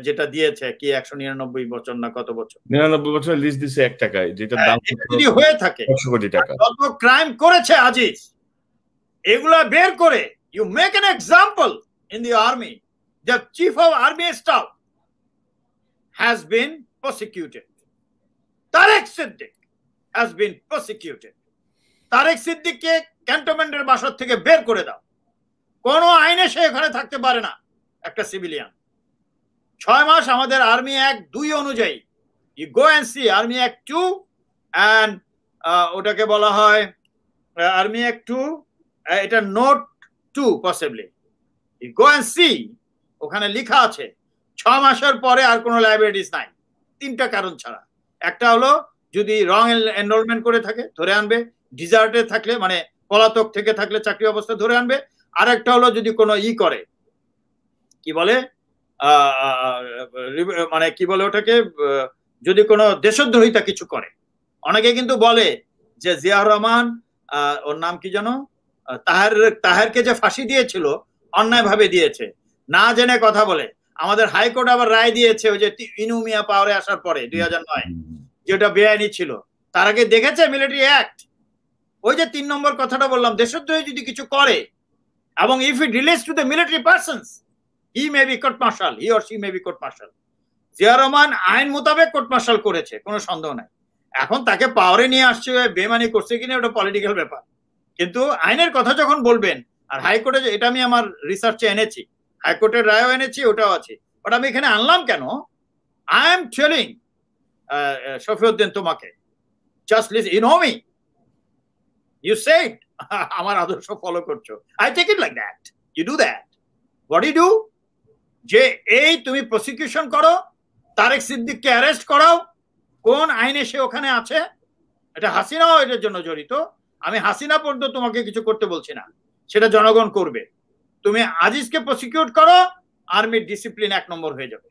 যেটা দিয়েছে কি একশো নিরানব্বই বছর না কত বছর নিরানব্বই বছর লিস্ট দিছে এক টাকায় যেটা হ্যাঁ, যদি হয়ে থাকে কোটি টাকা কত ক্রাইম করেছে আজিজ এগুলা বের করে you make an example in the army the chief of army staff has been prosecuted. Tarek Siddiq has been prosecuted. Tarique সিদ্দিককে ক্যান্টনমেন্টের বাসর থেকে বের করে দাও কোনো আইনে সে এখানে থাকতে পারে না একটা সিভিলিয়ান ছয় মাস আমাদের আর্মি এক দুই অনুযায়ী ই গো অ্যান্ড সি আর্মি এক টু অ্যান্ড ওটাকে বলা হয় আর্মি এক টু এটা not to possibly go and see ওখানে লেখা আছে ছ মাসের পরে আর কোনো লাইব্রেরিজ নাই তিনটা কারণ ছাড়া একটা হলো যদি রং এনরোলমেন্ট করে থাকে ধরে আনবে ডিজার্টে থাকলে মানে পলাতক থেকে থাকলে চাকরি অবস্থা ধরে আনবে আর একটা হলো যদি কোনো ই করে কি বলে মানে কি বলে ওটাকে যদি কোনো দেশদ্রোহিতা কিছু করে অনেকে কিন্তু বলে যে জিয়া রহমান ওর নাম কি যেন তাহার তাহারকে যে ফাঁসি দিয়েছিল অন্যায়ভাবে দিয়েছে না জেনে কথা বলে আমাদের হাইকোর্ট আবার রায় দিয়েছে ওই যে ইনুমিয়া পাওয়ারে আসার পরে দুই হাজার নয় যেটা বেআইনি ছিল তার আগে দেখেছে মিলিটারি অ্যাক্ট ওই যে তিন নম্বর কথাটা বললাম দেশদ্রোহী যদি কিছু করে এবং if it relates to the military persons he may be court martial he or she may be court martial Zia Rahman আইন মোতাবেক কোর্ট মার্শাল করেছে কোনো সন্দেহ নাই এখন তাকে পাওয়ারে নিয়ে আসছে বেমানি করছে কিনা ওটা পলিটিক্যাল ব্যাপার কিন্তু আইনের কথা যখন বলবেন আর হাইকোর্টে এটা আমি আমার রিসার্চে এনেছি হাইকোর্টের রায়ও এনেছি ওটাও আছে বাট আমি এখানে আনলাম কেন আই এম টেলিং শফিউদ্দিন তোমাকে just lease you know me you set আমার আদর্শ ফলো করছো I take it like that you do that what you do যে এই তুমি প্রসিকিউশন করো তারেক সিদ্দিককে অ্যারেস্ট করাও কোন আইনে সে ওখানে আছে এটা হাসিনাও এটার জন্য জড়িত আমি হাসিনা পর্যন্ত তোমাকে কিছু করতে বলছি না সেটা জনগণ করবে তুমি আজিজকে প্রসিকিউট করো আর্মির ডিসিপ্লিন এক নম্বর হয়ে যাবে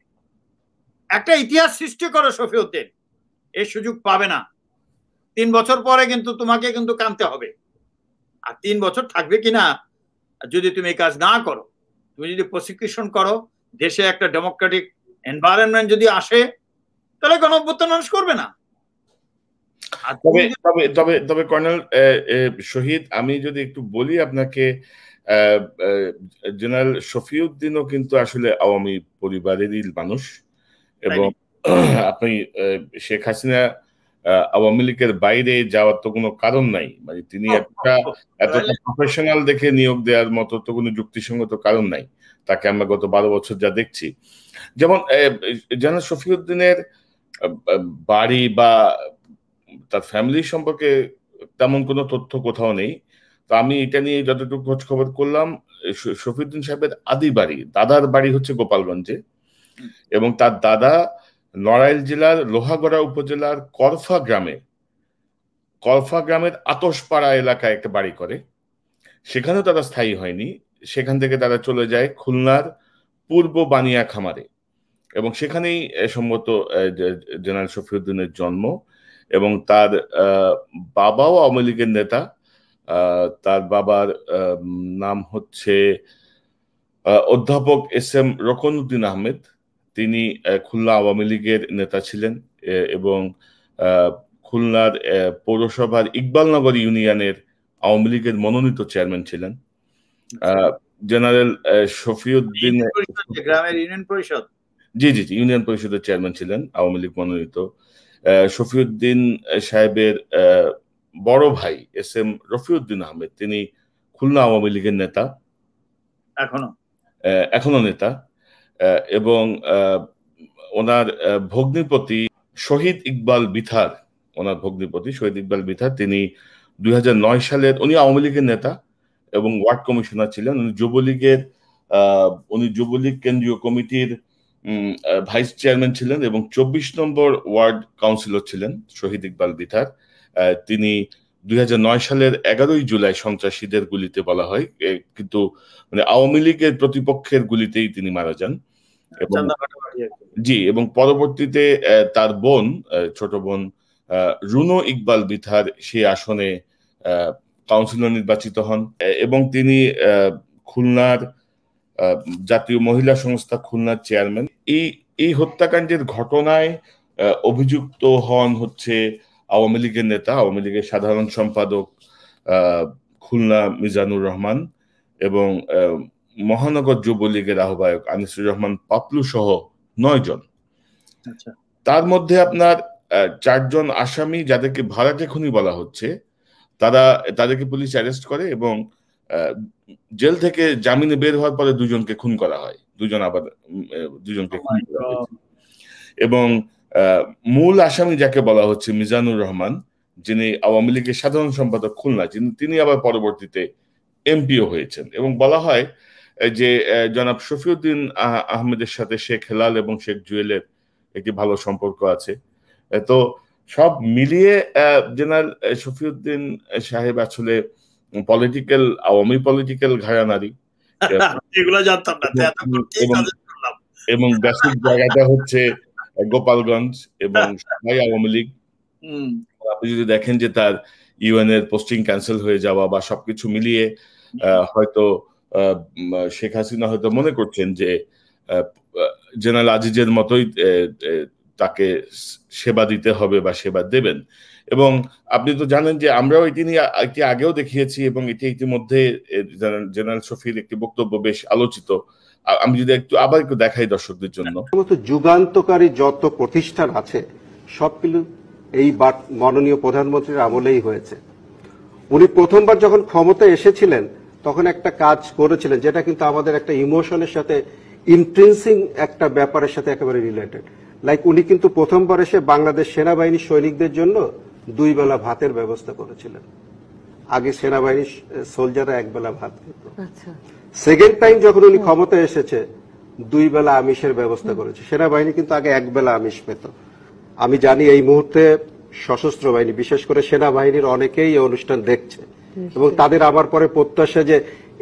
একটা ইতিহাস সৃষ্টি করো শফিউদ্দিন এই সুযোগ পাবে না তিন বছর পরে কিন্তু তোমাকে কিন্তু কানতে হবে আর তিন বছর থাকবে কিনা যদি তুমি এই কাজ না করো তুমি যদি প্রসিকিউশন করো দেশে একটা ডেমোক্রেটিক এনভায়রনমেন্ট যদি আসে তাহলে গণ মানুষ করবে না তবে তবে তবে তবে কর্নেল শহীদ আমি যদি একটু বলি আপনাকে জেনারেল শফিউদ্দিনও কিন্তু আসলে আওয়ামী পরিবারেরই মানুষ এবং আপনি শেখ হাসিনা আওয়ামী লীগের বাইরে যাওয়ার তো কোনো কারণ নাই মানে তিনি এতটা এতটা প্রফেশনাল দেখে নিয়োগ দেওয়ার মতো তো কোনো যুক্তিসঙ্গত কারণ নাই তাকে আমরা গত বারো বছর যা দেখছি যেমন জেনারেল শফিউদ্দিনের বাড়ি বা তার ফ্যামিলি সম্পর্কে তেমন কোনো তথ্য কোথাও নেই তো আমি এটা নিয়ে যতটুকু খোঁজ খবর করলাম শফিউদ্দিন সাহেবের আদি বাড়ি দাদার বাড়ি হচ্ছে গোপালগঞ্জে এবং তার দাদা নড়াইল জেলার লোহাগড়া উপজেলার করফা গ্রামে করফা গ্রামের আতসপাড়া এলাকায় একটা বাড়ি করে সেখানেও তারা স্থায়ী হয়নি সেখান থেকে তারা চলে যায় খুলনার পূর্ব বানিয়া খামারে এবং সেখানেই সম্ভবত জেনারেল শফিউদ্দিনের জন্ম এবং তার বাবাও আওয়ামী লীগের নেতা তার বাবার নাম হচ্ছে অধ্যাপক এস এম রকনউদ্দিন আহমেদ তিনি খুলনা আওয়ামী লীগের নেতা ছিলেন এবং খুলনার পৌরসভার ইকবালনগর ইউনিয়নের আওয়ামী লীগের মনোনীত চেয়ারম্যান ছিলেন জেনারেল শফিউদ্দিন গ্রামের ইউনিয়ন পরিষদ জি জি জি ইউনিয়ন পরিষদের চেয়ারম্যান ছিলেন আওয়ামী লীগ মনোনীত শফিউদ্দিন সাহেবের বড় ভাই এস এম রফিউদ্দিন আহমেদ তিনি খুলনা আওয়ামী লীগের নেতা এখনো এখনো নেতা এবং ওনার ভগ্নিপতি শহীদ ইকবাল বিথার ওনার ভগ্নিপতি শহীদ ইকবাল বিথার তিনি দুই হাজার নয় সালের উনি আওয়ামী লীগের নেতা এবং ওয়ার্ড কমিশনার ছিলেন উনি যুবলীগের উনি যুবলীগ কেন্দ্রীয় কমিটির ভাইস চেয়ারম্যান ছিলেন এবং চব্বিশ নম্বর ওয়ার্ড কাউন্সিলর ছিলেন শহীদ ইকবাল বিথার তিনি দুই সালের এগারোই জুলাই সন্ত্রাসীদের গুলিতে বলা হয় কিন্তু মানে আওয়ামী লীগের প্রতিপক্ষের গুলিতেই তিনি মারা যান এবং আচ্ছা, জি এবং পরবর্তীতে তার বোন ছোট বোন রুনো ইকবাল বিথার সেই আসনে কাউন্সিলর নির্বাচিত হন এবং তিনি খুলনার জাতীয় মহিলা সংস্থা খুলনার চেয়ারম্যান এই এই হত্যাকাণ্ডের ঘটনায় অভিযুক্ত হন হচ্ছে আওয়ামী লীগের নেতা আওয়ামী লীগের সাধারণ সম্পাদক খুলনা মিজানুর রহমান এবং মহানগর যুবলীগের আহ্বায়ক আনিসুর রহমান পাপলু সহ নয় জন আচ্ছা। তার মধ্যে আপনার চারজন আসামি যাদেরকে ভাড়াটে খুনি বলা হচ্ছে তারা তাদেরকে পুলিশ অ্যারেস্ট করে এবং জেল থেকে জামিনে বের হওয়ার পরে দুজনকে খুন করা হয় দুজন আবার দুজনকে খুন oh করা এবং মূল আসামি যাকে বলা হচ্ছে মিজানুর রহমান যিনি আওয়ামী লীগের সাধারণ সম্পাদক খুলনা তিনি আবার পরবর্তীতে এমপিও হয়েছেন এবং বলা হয় যে জনাব শফিউদ্দিন আহমেদের সাথে শেখ হেলাল এবং শেখ জুয়েলের একটি ভালো সম্পর্ক আছে তো সব মিলিয়ে জেনারেল শফিউদ্দিন সাহেব আসলে আহ পলিটিক্যাল আওয়ামী পলিটিক্যাল ঘাড়ানারি এগুলো এবং ব্যাসিক জায়গাটা হচ্ছে গোপালগঞ্জ এবং সবাই আওয়ামী লীগ আপনি যদি দেখেন যে তার ইউএন এর পোস্টিং ক্যান্সেল হয়ে যাওয়া বা সবকিছু মিলিয়ে হয়তো শেখ হাসিনা হয়তো মনে করছেন যে জেনারেল আজিজের মতোই তাকে সেবা দিতে হবে বা সেবা দেবেন এবং আপনি তো জানেন যে আমরাও এটি নিয়ে একটি আগেও দেখিয়েছি এবং এটি ইতিমধ্যে জেনারেল শফির একটি বক্তব্য বেশ আলোচিত আমি যদি একটু আবার একটু দেখাই দর্শকদের জন্য যুগান্তকারী যত প্রতিষ্ঠান আছে কিন্তু এই মাননীয় প্রধানমন্ত্রীর আমলেই হয়েছে উনি প্রথমবার যখন ক্ষমতা এসেছিলেন তখন একটা কাজ করেছিলেন যেটা কিন্তু আমাদের একটা ইমোশনের সাথে ইন্ট্রেন্সিং একটা ব্যাপারের সাথে একেবারে রিলেটেড লাইক উনি কিন্তু প্রথমবার এসে বাংলাদেশ সেনাবাহিনী সৈনিকদের জন্য দুই বেলা ভাতের ব্যবস্থা করেছিলেন আগে সেনাবাহিনীর সোলজাররা এক বেলা ভাত খেত সেকেন্ড আচ্ছা। টাইম যখন উনি ক্ষমতায় এসেছে দুই বেলা আমিষের ব্যবস্থা করেছে সেনাবাহিনী কিন্তু আগে এক বেলা আমিষ পেত আমি জানি এই মুহূর্তে সশস্ত্র বাহিনী বিশেষ করে সেনাবাহিনীর অনেকেই এই অনুষ্ঠান দেখছে এবং তাদের আবার পরে প্রত্যাশা যে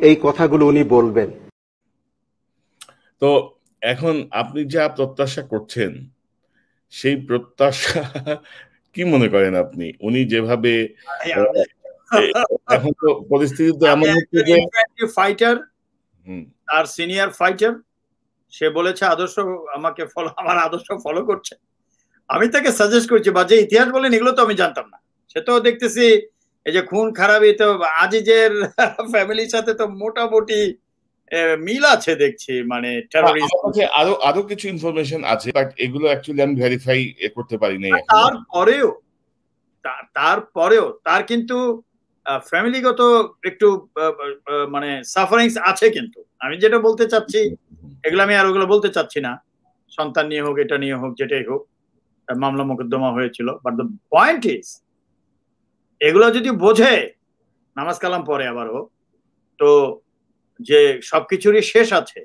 এই কথাগুলো উনি বলবেন তো এখন আপনি যা প্রত্যাশা করছেন সেই প্রত্যাশা কি মনে করেন আপনি উনি যেভাবে এখন তো পরিস্থিতি তো এমন হচ্ছে যে ফাইটার তার সিনিয়র ফাইটার সে বলেছে আদর্শ আমাকে ফলো আমার আদর্শ ফলো করছে আমি তাকে সাজেস্ট করছি বা যে ইতিহাস বলেন এগুলো তো আমি জানতাম না সে তো দেখতেছি এই যে খুন খারাপই তো আজিজের ফ্যামিলির সাথে তো মোটামুটি মিল আছে দেখছি মানে হ্যাঁ, আরো আরো কিছু ইনফরমেশন আছে বাট এগুলো অ্যাকচুয়ালি আমি ভেরিফাই করতে পারি নাই তারপরেও তারপরেও তার কিন্তু ফ্যামিলিগত একটু মানে সাফারিংস আছে কিন্তু আমি যেটা বলতে চাচ্ছি এগুলো আমি আর ওগুলো বলতে চাচ্ছি না সন্তান নিয়ে হোক এটা নিয়ে হোক যেটাই হোক মামলা মোকদ্দমা হয়েছিল বাট দ্য পয়েন্ট ইজ এগুলো যদি বোঝে নামাজ কালাম পরে আবার হোক তো যে সবকিছুরই শেষ আছে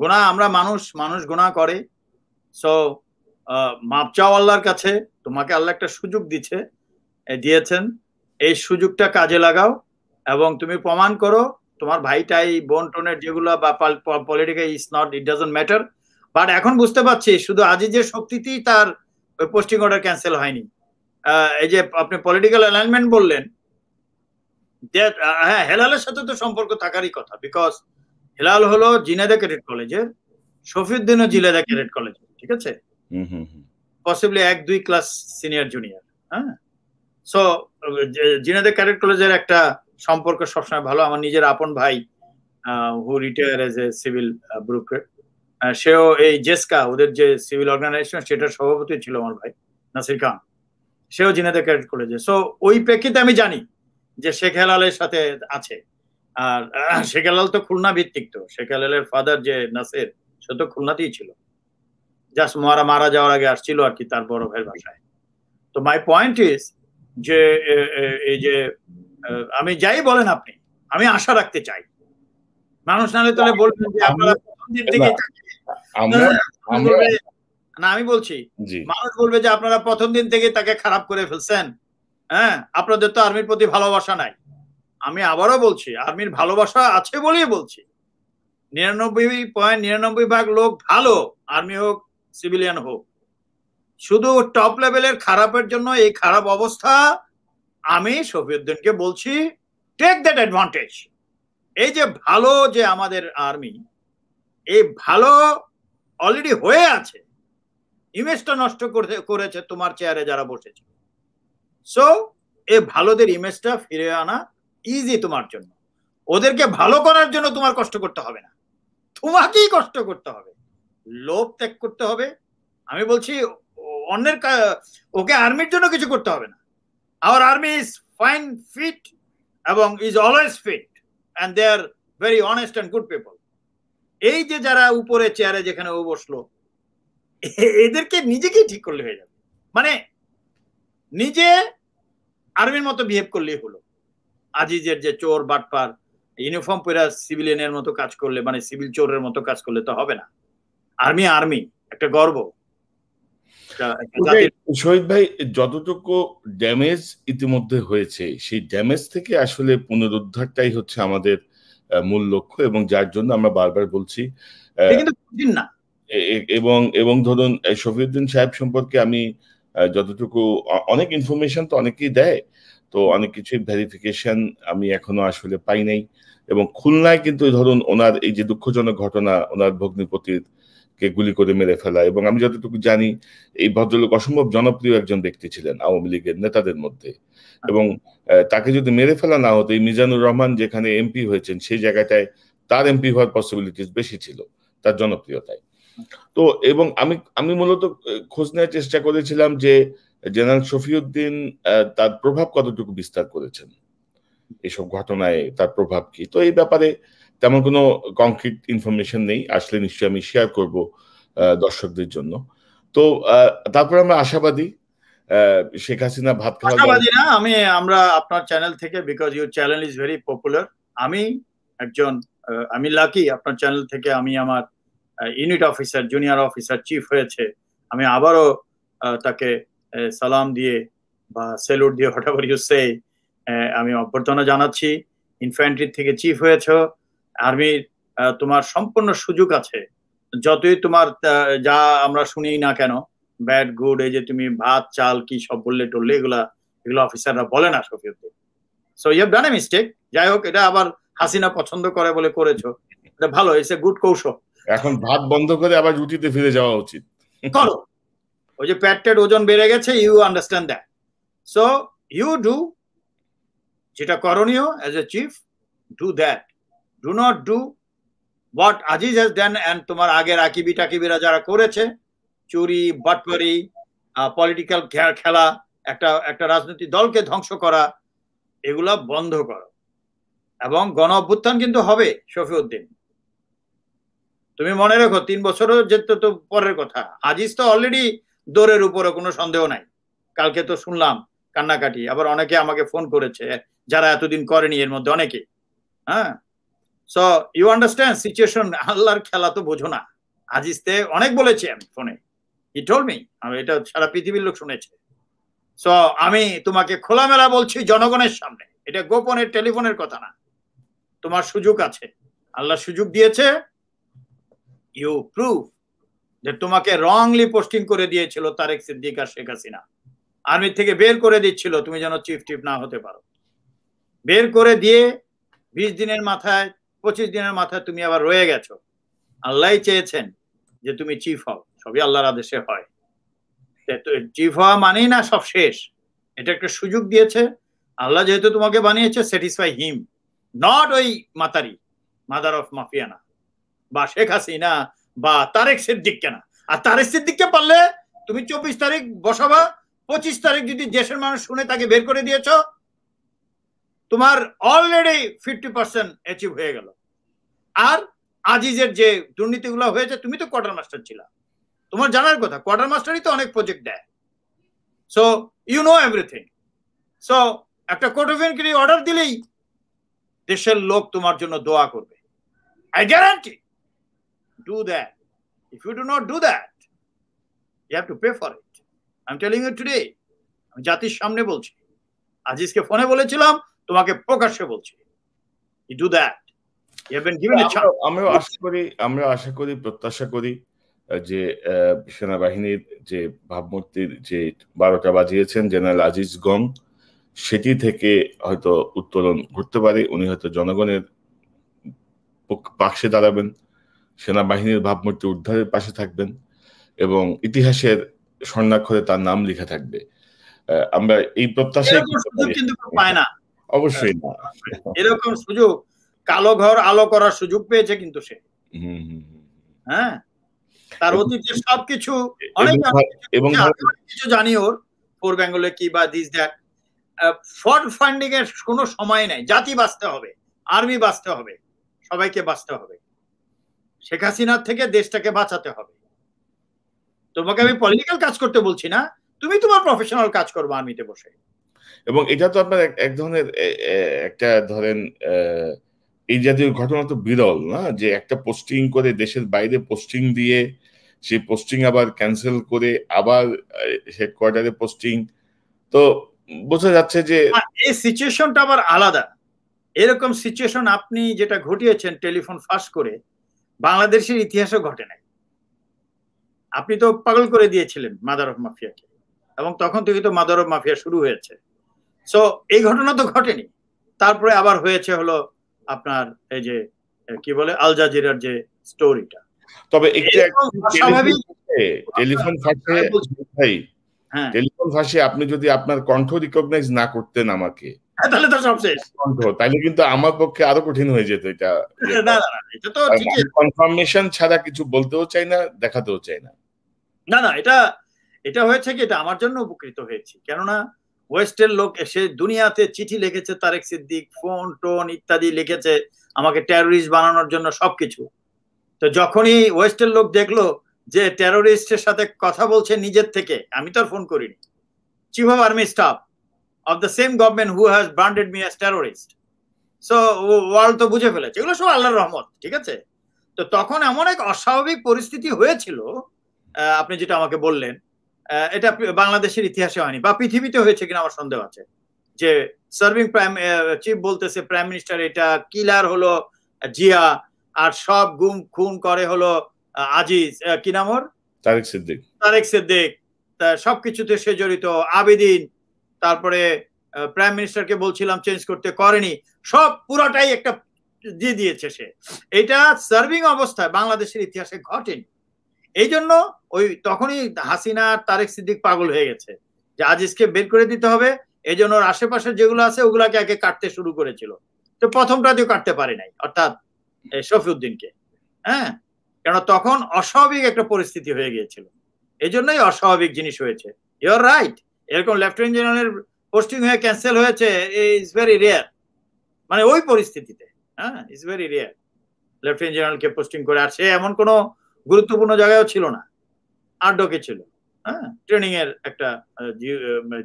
গোনা আমরা মানুষ মানুষ গোনা করে সো মাপ চাও আল্লাহর কাছে তোমাকে আল্লাহ একটা সুযোগ দিচ্ছে দিয়েছেন এই সুযোগটা কাজে লাগাও এবং তুমি প্রমাণ করো তোমার ভাইটাই বোন টোনের যেগুলো বা political is not it doesn't matter but এখন বুঝতে পারছি শুধু আজিজের শক্তিতেই তার ওই পোস্টিং অর্ডার ক্যান্সেল হয়নি এই যে আপনি পলিটিক্যাল অ্যালাইনমেন্ট বললেন হ্যাঁ হেলালের সাথে তো সম্পর্ক থাকারই কথা বিকজ হেলাল হলো জিনেদা ক্যাডেট কলেজের শফিউদ্দিন ও জিনেদা ক্যাডেট কলেজ ঠিক আছে পসিবলি এক দুই ক্লাস সিনিয়র জুনিয়র হ্যাঁ সো জিনেদা ক্যাডেট কলেজের একটা সম্পর্ক সবসময় ভালো আমার নিজের আপন ভাই who retire as a civil bureaucrat সেও এই জেসকা ওদের যে সিভিল অর্গানাইজেশন সেটার সভাপতি ছিল আমার ভাই নাসির খান সেও জিনেদা ক্যাডেট কলেজে সো ওই প্রেক্ষিতে আমি জানি যে শেখ হেলালের সাথে আছে আর শেখ হেলাল তো খুলনা ভিত্তিক তো শেখ হেলালের ফাদার যে নাসের সে তো খুলনাতেই ছিল জাস্ট মারা মারা যাওয়ার আগে আসছিল আর কি তার বড় ভাইয়ের বাসায় তো মাই পয়েন্ট ইজ যে এই যে আমি যাই বলেন আপনি আমি আশা রাখতে চাই মানুষ নাহলে তাহলে বলবেন যে আপনারা প্রথম দিন থেকে হ্যাঁ, না আমি বলছি মানুষ বলবে যে আপনারা প্রথম দিন থেকে তাকে খারাপ করে ফেলছেন হ্যাঁ আপনাদের তো আর্মির প্রতি ভালোবাসা নাই আমি আবারও বলছি আর্মির ভালোবাসা আছে বলেই বলছি নিরানব্বই পয়েন্ট নিরানব্বই ভাগ লোক ভালো আর্মি হোক সিভিলিয়ান হোক শুধু টপ লেভেলের খারাপের জন্য এই খারাপ অবস্থা আমি শফিউদ্দিনকে বলছি টেক দ্যাট অ্যাডভান্টেজ এই যে ভালো যে আমাদের আর্মি এই ভালো অলরেডি হয়ে আছে ইমেজটা নষ্ট করেছে তোমার চেয়ারে যারা বসেছে সো এ ভালোদের ইমেজটা ফিরে আনা ইজি তোমার জন্য ওদেরকে ভালো করার জন্য তোমার কষ্ট করতে হবে না তোমাকেই কষ্ট করতে হবে লোভ ত্যাগ করতে হবে আমি বলছি অন্যের ওকে আর্মির জন্য কিছু করতে হবে না our army is fine fit এবং is always fit and they are very honest and good people এই যে যারা উপরে চেয়ারে যেখানে ও বসলো এদেরকে নিজেকেই ঠিক করলে হয়ে যাবে মানে নিজে আর্মির মতো বিহেভ করলেই হলো আজিজের যে চোর বাটপার ইউনিফর্ম পরে সিভিলিয়ানের মতো কাজ করলে মানে সিভিল চোরের মতো কাজ করলে তো হবে না আর্মি আর্মি একটা গর্ব শহীদ ভাই যতটুকু ড্যামেজ ইতিমধ্যে হয়েছে সেই ড্যামেজ থেকে আসলে পুনরুদ্ধারটাই হচ্ছে আমাদের মূল লক্ষ্য এবং যার জন্য আমরা বারবার বলছি না এবং এবং ধরুন শফিউদ্দিন সাহেব সম্পর্কে আমি যতটুকু অনেক ইনফরমেশন তো অনেকেই দেয় তো অনেক কিছুই ভেরিফিকেশন আমি এখনো আসলে পাই নাই এবং খুলনায় কিন্তু ধরুন ওনার এই যে দুঃখজনক ঘটনা ওনার ভগ্নিপতির কে গুলি করে মেরে ফেলা এবং আমি যতটুকু জানি এই ভদ্রলোক অসম্ভব জনপ্রিয় একজন ব্যক্তি ছিলেন আওয়ামী লীগের নেতাদের মধ্যে এবং তাকে যদি মেরে ফেলা না হতো এই মিজানুর রহমান যেখানে এমপি হয়েছেন সেই জায়গাটায় তার এমপি হওয়ার পসিবিলিটিস বেশি ছিল তার জনপ্রিয়তায় তো এবং আমি আমি মূলত খোঁজ নেওয়ার চেষ্টা করেছিলাম যে জেনারেল শফিউদ্দিন তার প্রভাব কতটুকু বিস্তার করেছেন এসব ঘটনায় তার প্রভাব কি তো এই ব্যাপারে তেমন কোনো কংক্রিট ইনফরমেশন নেই আসলে নিশ্চয়ই আমি শেয়ার করব দর্শকদের জন্য তো তারপরে আমরা আশাবাদী শেখ হাসিনা ভাত আশাবাদী না আমি আমরা আপনার চ্যানেল থেকে because your channel is very popular আমি একজন আমি লাকি আপনার চ্যানেল থেকে আমি আমার unit officer junior officer chief হয়েছে আমি আবারও তাকে সালাম দিয়ে বা সেলুট দিয়ে হোয়াট ইউ সে আমি অভ্যর্থনা জানাচ্ছি ইনফ্যান্ট্রি থেকে চিফ হয়েছ আর্মির তোমার সম্পূর্ণ সুযোগ আছে যতই তোমার যা আমরা শুনি না কেন ব্যাড গুড এই যে তুমি ভাত চাল কি সব বললে টললে এগুলা এগুলো অফিসাররা বলে না Shafiuddin so you have done a mistake যাই হোক এটা আবার হাসিনা পছন্দ করে বলে করেছো এটা ভালো ইটস এ গুড কৌশল এখন ভাত বন্ধ করে আবার রুটিতে ফিরে যাওয়া উচিত করো ওই যে প্যাটের ওজন বেড়ে গেছে you understand that so you do যেটা করণীয় as a chief do that do not do what Aziz has done and তোমার আগের আকিবি টাকিবিরা যারা করেছে চুরি বাটপারি পলিটিক্যাল খেলা একটা একটা রাজনৈতিক দলকে ধ্বংস করা এগুলা বন্ধ করো এবং গণ অভ্যুত্থান কিন্তু হবে শফিউদ্দিন তুমি মনে রেখো তিন বছরও যেতে তো পরের কথা আজিজ তো অলরেডি দৌড়ের উপরে কোনো সন্দেহ নাই কালকে তো শুনলাম কান্নাকাটি আবার অনেকে আমাকে ফোন করেছে যারা এতদিন করেনি এর মধ্যে অনেকে হ্যাঁ সো ইউ আন্ডারস্ট্যান্ড সিচুয়েশন আল্লাহর খেলা তো বোঝো না আজিজতে অনেক বলেছি আমি ফোনে হি টোল মি এটা সারা পৃথিবীর লোক শুনেছে সো আমি তোমাকে খোলামেলা বলছি জনগণের সামনে এটা গোপনের টেলিফোনের কথা না তোমার সুযোগ আছে আল্লাহ সুযোগ দিয়েছে ইউ প্রুফ যে তোমাকে রংলি পোস্টিং করে দিয়েছিল তারেক সিদ্দিক আর শেখ হাসিনা আর্মি থেকে বের করে দিচ্ছিল তুমি যেন চিফ টিপ না হতে পারো বের করে দিয়ে বিশ দিনের মাথায় পঁচিশ দিনের মাথায় তুমি আবার রয়ে গেছো আল্লাহ চেয়েছেন যে তুমি চিফ হও সবই আল্লাহর আদেশে হয় চিফ হওয়া মানেই না সব শেষ এটা একটা সুযোগ দিয়েছে আল্লাহ যেহেতু তোমাকে বানিয়েছে স্যাটিসফাই হিম নট ওই মাতারি মাদার অফ মাফিয়ানা বা শেখ হাসিনা বা তারেক সিদ্দিক কেনা আর তারেক সিদ্দিককে পারলে তুমি চব্বিশ তারিখ বসাবা পঁচিশ তারিখ যদি দেশের মানুষ শুনে তাকে বের করে দিয়েছ তোমার অলরেডি ফিফটি পার্সেন্ট অ্যাচিভ হয়ে গেল আর আজিজের যে দুর্নীতিগুলো হয়েছে তুমি তো কোয়ার্টার মাস্টার ছিল তোমার জানার কথা কোয়ার্টার মাস্টারই তো অনেক প্রজেক্ট দেয় so you know everything so একটা কোর্ট অফ অর্ডার দিলেই দেশের লোক তোমার জন্য দোয়া করবে I guarantee do that. If you do not do that, you have to pay for it. I'm telling you today. আমি জাতির সামনে বলছি আজিজকে ফোনে বলেছিলাম তোমাকে প্রকাশ্যে বলছি ইউ ডু দ্যাট ইউ আশা করি আমরা আশা করি প্রত্যাশা করি যে সেনাবাহিনীর যে ভাবমূর্তির যে বারোটা বাজিয়েছেন জেনারেল আজিজ গং সেটি থেকে হয়তো উত্তোলন ঘটতে পারে উনি হয়তো জনগণের পাশে দাঁড়াবেন সেনাবাহিনীর ভাবমূর্তি উদ্ধারের পাশে থাকবেন এবং ইতিহাসের স্বর্ণাক্ষরে তার নাম লেখা থাকবে আমরা এই প্রত্যাশায় পায় না অবশ্যই না এরকম সুযোগ কালো ঘর আলো করার সুযোগ পেয়েছে কিন্তু সে হ্যাঁ তার অতীতের সবকিছু অনেক এবং হ্যাঁ, কিছু জানি ওর ফোর বেঙ্গলে কি বা দিস দ্যাট ফন্ড ফান্ডিং এর কোনো সময় নাই জাতি বাঁচতে হবে আর্মি বাঁচতে হবে সবাইকে বাঁচতে হবে শেখ হাসিনার থেকে দেশটাকে বাঁচাতে হবে তোমাকে আমি পলিটিক্যাল কাজ করতে বলছি না তুমি তোমার প্রফেশনাল কাজ করবো আর্মিতে বসে এবং এটা তো আপনার এক ধরনের একটা ধরেন এই জাতীয় ঘটনা তো বিরল না যে একটা পোস্টিং করে দেশের বাইরে পোস্টিং দিয়ে সেই পোস্টিং আবার ক্যান্সেল করে আবার হেডকোয়ার্টারে পোস্টিং তো বোঝা যাচ্ছে যে এই সিচুয়েশনটা আবার আলাদা এরকম সিচুয়েশন আপনি যেটা ঘটিয়েছেন টেলিফোন ফাঁস করে বাংলাদেশের ইতিহাসও ঘটে নাই আপনি তো পাগল করে দিয়েছিলেন মাদার অফ মাফিয়াকে এবং তখন থেকে তো মাদার অফ মাফিয়া শুরু হয়েছে সো এই ঘটনা তো ঘটেনি তারপরে আবার হয়েছে হলো আপনার এই যে কি বলে আল জাজিরার যে স্টোরিটা তবে হ্যাঁ। টেলিফোন ফাঁসে আপনি যদি আপনার কণ্ঠ রিকগনাইজ না করতেন আমাকে হ্যাঁ, তাহলে তো সব শেষ তাহলে কিন্তু আমার পক্ষে আরো কঠিন হয়ে যেত এটা কনফার্মেশন ছাড়া কিছু বলতেও চাই না দেখাতেও চাই না না না এটা এটা হয়েছে কি এটা আমার জন্য উপকৃত হয়েছে কেননা ওয়েস্টের লোক এসে দুনিয়াতে চিঠি লিখেছে তারেক সিদ্দিক ফোন টোন ইত্যাদি লিখেছে আমাকে টেরোরিস্ট বানানোর জন্য সবকিছু তো যখনই ওয়েস্টের লোক দেখলো যে টেরোরিস্টের সাথে কথা বলছে নিজের থেকে আমি তো আর ফোন করিনি chief of army staff of the same government who has branded me as terrorist. So world তো বুঝে ফেলেছে এগুলো সব আল্লাহর রহমত ঠিক আছে তো তখন এমন এক অস্বাভাবিক পরিস্থিতি হয়েছিল আপনি যেটা আমাকে বললেন এটা বাংলাদেশের ইতিহাসে হয়নি বা পৃথিবীতে হয়েছে কিনা আমার সন্দেহ আছে যে সার্ভিং প্রাইম চিফ বলতেছে প্রাইম মিনিস্টার এটা কিলার হলো জিয়া আর সব গুম খুন করে হলো আজিজ কি নাম ওর তারেক সিদ্দিক তারেক সিদ্দিক সবকিছুতে সে জড়িত আবেদিন তারপরে প্রাইম মিনিস্টারকে বলছিলাম চেঞ্জ করতে করেনি সব পুরাটাই একটা দিয়ে দিয়েছে সে এটা সার্ভিং অবস্থায় বাংলাদেশের ইতিহাসে ঘটেনি এই জন্য ওই তখনই হাসিনা তারেক সিদ্দিক পাগল হয়ে গেছে যে আজিজকে বের করে দিতে হবে এই জন্য ওর আশেপাশে যেগুলো আছে ওগুলাকে আগে কাটতে শুরু করেছিল তো প্রথমটা প্রথমটাতেও কাটতে পারে নাই অর্থাৎ শফিউদ্দিনকে হ্যাঁ কেন তখন অস্বাভাবিক একটা পরিস্থিতি হয়ে গিয়েছিল এই জন্যই অস্বাভাবিক জিনিস হয়েছে ইউর রাইট এরকম লেফটেন্যান্ট জেনারেলের পোস্টিং হয়ে ক্যান্সেল হয়েছে ইজ ভেরি রেয়ার মানে ওই পরিস্থিতিতে হ্যাঁ ইজ ভেরি রেয়ার লেফটেন্যান্ট জেনারেলকে পোস্টিং করে আর সে এমন কোনো গুরুত্বপূর্ণ জায়গায়ও ছিল না আড্ডকে ছিল হ্যাঁ ট্রেনিং এর একটা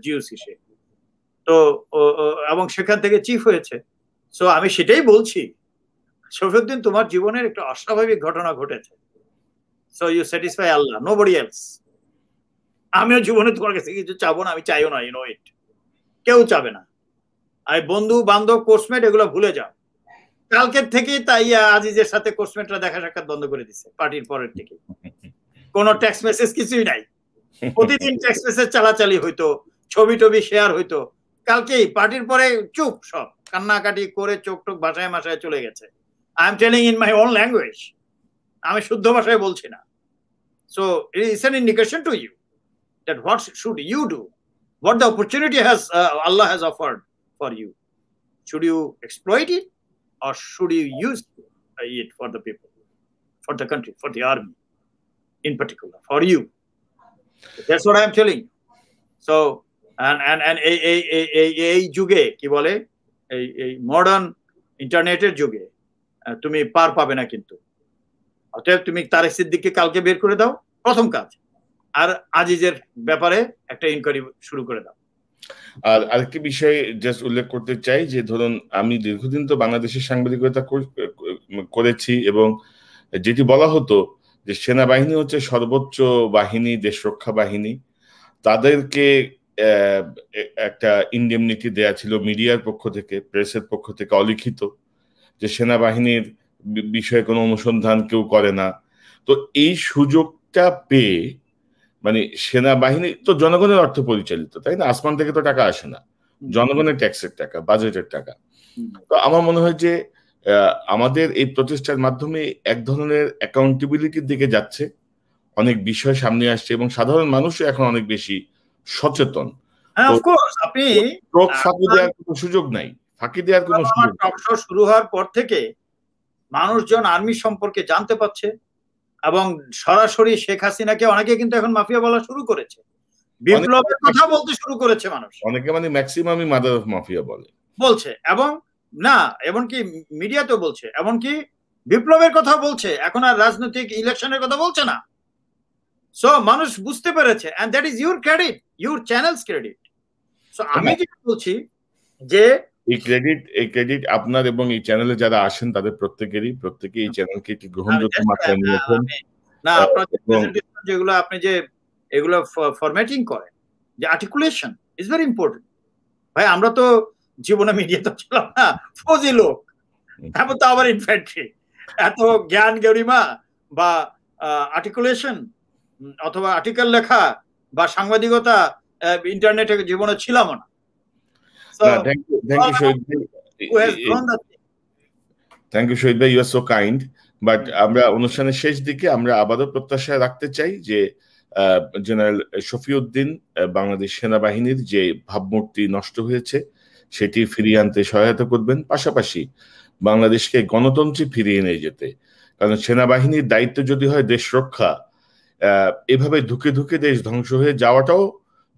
জিওসি সে তো এবং সেখান থেকে চিফ হয়েছে সো আমি সেটাই বলছি শফিউদ্দিন তোমার জীবনের একটা অস্বাভাবিক ঘটনা ঘটেছে সো ইউ স্যাটিসফাই আল্লাহ নো বডি এলস আমিও জীবনে তোমার কাছে কিছু চাবো না আমি চাইও না ইউনো ইট কেউ চাবে না আর বন্ধু বান্ধব কোর্সমেট এগুলো ভুলে যাও কালকের থেকেই তাই আজিজের সাথে কোর্সমেটরা দেখা সাক্ষাৎ বন্ধ করে দিচ্ছে পার্টির পরের থেকে কোন টেক্সট মেসেজ কিছুই নাই প্রতিদিন টেক্সট মেসেজ চালাচালি হইতো ছবি টবি শেয়ার হইতো কালকেই পার্টির পরে চুপ সব কান্নাকাটি করে চোখ টোক ভাষায় ভাষায় চলে গেছে I am telling in my own language আমি শুদ্ধ ভাষায় বলছি না so it is an indication to you that what should you do? What the opportunity has uh, Allah has offered for you? Should you exploit it or should you use it for the people, for the country, for the army in particular, for you? That's what I'm telling So, and, and, and a a এই এই যুগে কি বলে এই এই মডার্ন ইন্টারনেটের যুগে তুমি পার পাবে না কিন্তু অতএব তুমি তারেক সিদ্দিককে কালকে বের করে দাও প্রথম কাজ আর আজিজের ব্যাপারে একটা ইনকোয়ারি শুরু করে দাও আর আরেকটি বিষয় জাস্ট উল্লেখ করতে চাই যে ধরুন আমি দীর্ঘদিন তো বাংলাদেশের সাংবাদিকতা করেছি এবং যেটি বলা হতো যে সেনাবাহিনী হচ্ছে সর্বোচ্চ বাহিনী দেশ রক্ষা বাহিনী তাদেরকে একটা ইন্ডেমনিটি দেয়া ছিল মিডিয়ার পক্ষ থেকে প্রেসের পক্ষ থেকে অলিখিত যে সেনাবাহিনীর বিষয়ে কোনো অনুসন্ধান কেউ করে না তো এই সুযোগটা পেয়ে মানে সেনাবাহিনী তো জনগণের অর্থ পরিচালিত তাই না আসমান থেকে তো টাকা আসে না জনগণের ট্যাক্সের টাকা বাজেটের টাকা তো আমার মনে হয় যে আমাদের এই প্রচেষ্টার মাধ্যমে এক ধরনের অ্যাকাউন্টেবিলিটির দিকে যাচ্ছে অনেক বিষয় সামনে আসছে এবং সাধারণ মানুষও এখন অনেক বেশি সচেতন হ্যাঁ, আপনি দেওয়ার কোনো সুযোগ নাই ফাঁকি দেওয়ার কোনো শুরু হওয়ার পর থেকে মানুষজন আর্মি সম্পর্কে জানতে পারছে এবং সরাসরি শেখ হাসিনাকে অনেকে কিন্তু এখন মাফিয়া বলা শুরু করেছে বিপ্লবের কথা বলতে শুরু করেছে মানুষ অনেকে মানে ম্যাক্সিমামই মাদার অফ মাফিয়া বলে বলছে এবং না এমনকি মিডিয়াতেও বলছে এমনকি বিপ্লবের কথা বলছে এখন আর রাজনৈতিক ইলেকশনের কথা বলছে না সো মানুষ বুঝতে পেরেছে and that is your credit your channel's credit so আমি হ্যাঁ। যেটা বলছি যে এই ক্রেডিট এই ক্রেডিট আপনার এবং এই চ্যানেলে যারা আসেন তাদের প্রত্যেকেরই প্রত্যেকে এই চ্যানেলকে একটি গ্রহণযোগ্য মাত্রা নিয়েছেন না যেগুলো আপনি যে এগুলো ফরম্যাটিং করেন যে আর্টিকুলেশন ইজ ভেরি ইম্পর্টেন্ট ভাই আমরা তো জীবনে মিডিয়া তো ছিলাম না ফৌজি লোক তারপর তো আবার ইনফ্যান্ট্রি এত জ্ঞান গরিমা বা আর্টিকুলেশন অথবা আর্টিকেল লেখা বা সাংবাদিকতা ইন্টারনেটে জীবনে ছিলাম না So, thank you, thank you Shoaib Bhai. Thank you, Shoaib Bhai. You are so kind. But আমরা অনুষ্ঠানের শেষ দিকে আমরা আবারও প্রত্যাশা রাখতে চাই যে জেনারেল শফিউদ্দিন বাংলাদেশ সেনাবাহিনীর যে ভাবমূর্তি নষ্ট হয়েছে সেটি ফিরিয়ে আনতে সহায়তা করবেন পাশাপাশি বাংলাদেশকে গণতন্ত্রে ফিরিয়ে নিয়ে যেতে কারণ সেনাবাহিনীর দায়িত্ব যদি হয় দেশ রক্ষা এভাবে ধুকে ধুকে দেশ ধ্বংস হয়ে যাওয়াটাও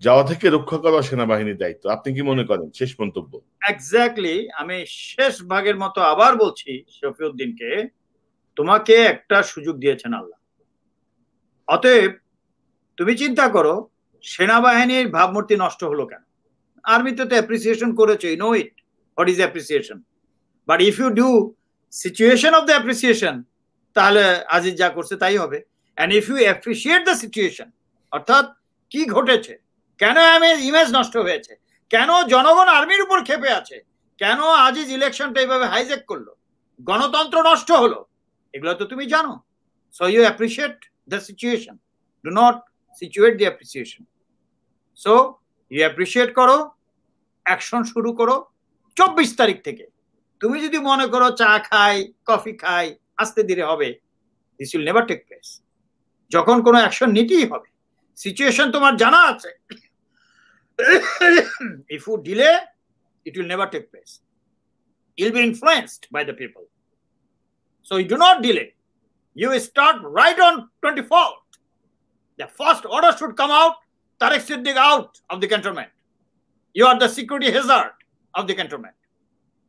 যাওয়া থেকে রক্ষা করা সেনাবাহিনীর দায়িত্ব আপনি কি মনে করেন শেষ মন্তব্য এক্স্যাক্টলি আমি শেষ ভাগের মতো আবার বলছি শফিউদ্দিনকে তোমাকে একটা সুযোগ দিয়েছেন আল্লাহ অতএব তুমি চিন্তা করো সেনাবাহিনীর ভাবমূর্তি নষ্ট হলো কেন আর্মিতে তো অ্যাপ্রিসিয়েশন করেছো know it what is appreciation but if you do situation of the appreciation তাহলে আজিজ যা করছে তাই হবে and if you appreciate the situation অর্থাৎ কি ঘটেছে কেন আমের ইমেজ নষ্ট হয়েছে কেন জনগণ আর্মির উপর খেপে আছে কেন আজিজ ইলেকশনটা এইভাবে হাইজ্যাক করলো গণতন্ত্র নষ্ট হলো এগুলো তো তুমি জানো so you appreciate the situation do not situate the appreciation so you appreciate করো অ্যাকশন শুরু করো চব্বিশ তারিখ থেকে তুমি যদি মনে করো চা খাই কফি খাই আস্তে ধীরে হবে this will never take place যখন কোনো অ্যাকশন নিতেই হবে Situation, তোমার জানা আছে if you delay it will never take place you'll be influenced by the people so you do not delay you start right on twenty-four. the first order should come out Tarek Siddiq out of the cantonment. You are the security hazard of the cantonment.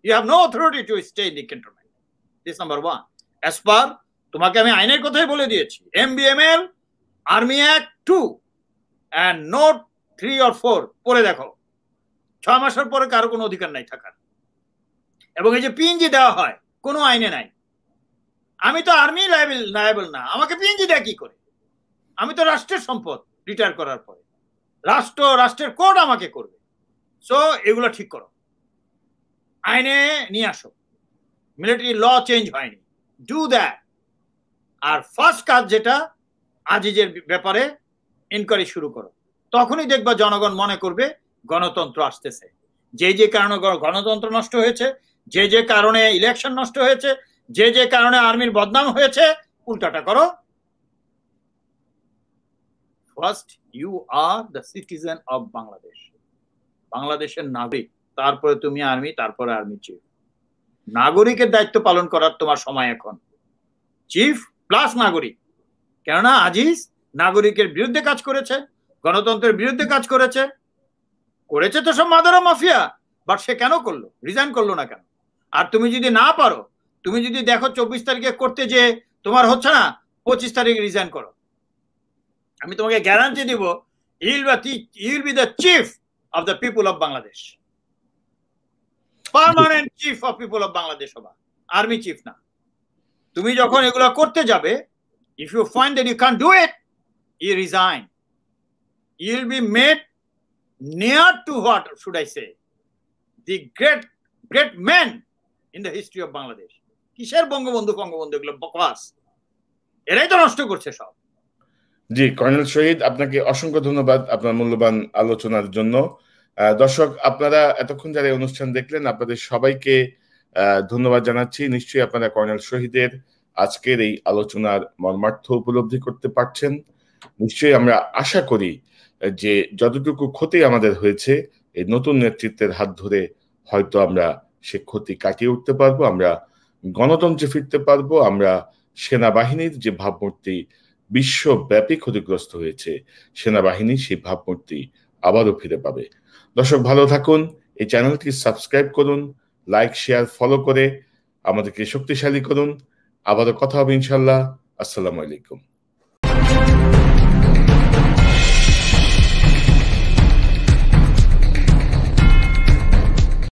You have no authority to stay in the cantonment. This number one. As per তোমাকে আমি আইনের কথাই বলে army act two and note three or four পরে দেখো ছ মাসের পরে কারো কোনো অধিকার নাই থাকার এবং এই যে পিএনজি দেওয়া হয় কোনো আইনে নাই আমি তো আর্মি লাইবেল লাইবেল না আমাকে পিএনজি দেয় কি করে আমি তো রাষ্ট্রের সম্পদ রিটায়ার করার পরে রাষ্ট্র রাষ্ট্রের কোর্ট আমাকে করবে সো এগুলো ঠিক করো আইনে নিয়ে আসো মিলিটারি ল চেঞ্জ হয়নি ডু দ্যাট আর ফার্স্ট কাজ যেটা আজিজের ব্যাপারে ইনকোয়ারি শুরু করো তখনই দেখবা জনগণ মনে করবে গণতন্ত্র আসতেছে যে যে কারণে গণতন্ত্র নষ্ট হয়েছে যে যে কারণে ইলেকশন নষ্ট হয়েছে যে যে কারণে আর্মির বদনাম হয়েছে উল্টাটা করো first you are the citizen of Bangladesh বাংলাদেশের নাগরিক তারপরে তুমি আর্মি তারপরে আর্মি চিফ নাগরিকের দায়িত্ব পালন করার তোমার সময় এখন চিফ প্লাস নাগরিক কেননা আজিজ নাগরিকের বিরুদ্ধে কাজ করেছে গণতন্ত্রের বিরুদ্ধে কাজ করেছে করেছে তো সব মাদারা মাফিয়া বাট সে কেন করলো রিজাইন করলো না কেন আর তুমি যদি না পারো তুমি যদি দেখো চব্বিশ তারিখে করতে যে তোমার হচ্ছে না পঁচিশ তারিখে রিজাইন করো আমি তোমাকে গ্যারান্টি দিব ইল বা ill be the chief of the people of Bangladesh permanent chief of people of Bangladesh হবা আর্মি চিফ না তুমি যখন এগুলা করতে যাবে If you find that you can't do it, you resign. You'll be made near to what should I say? The great great men in the history of Bangladesh. কিসের বঙ্গবন্ধু বঙ্গবন্ধু এগুলো বকবাস এরাই তো নষ্ট করছে সব জি কর্নেল শহীদ আপনাকে অসংখ্য ধন্যবাদ আপনার মূল্যবান আলোচনার জন্য দর্শক আপনারা এতক্ষণ যারা অনুষ্ঠান দেখলেন আপনাদের সবাইকে ধন্যবাদ জানাচ্ছি নিশ্চয়ই আপনারা কর্নেল শহীদের আজকের এই আলোচনার মর্মার্থ উপলব্ধি করতে পারছেন নিশ্চয়ই আমরা আশা করি যে যতটুকু ক্ষতি আমাদের হয়েছে এই নতুন নেতৃত্বের হাত ধরে হয়তো আমরা সে ক্ষতি কাটিয়ে উঠতে পারবো আমরা গণতন্ত্রে ফিরতে পারবো আমরা সেনাবাহিনীর যে ভাবমূর্তি বিশ্বব্যাপী ক্ষতিগ্রস্ত হয়েছে সেনাবাহিনী সেই ভাবমূর্তি আবারও ফিরে পাবে দর্শক ভালো থাকুন এই চ্যানেলটি সাবস্ক্রাইব করুন লাইক শেয়ার ফলো করে আমাদেরকে শক্তিশালী করুন আবারও কথা হবে ইনশাল্লাহ আসসালামু আলাইকুম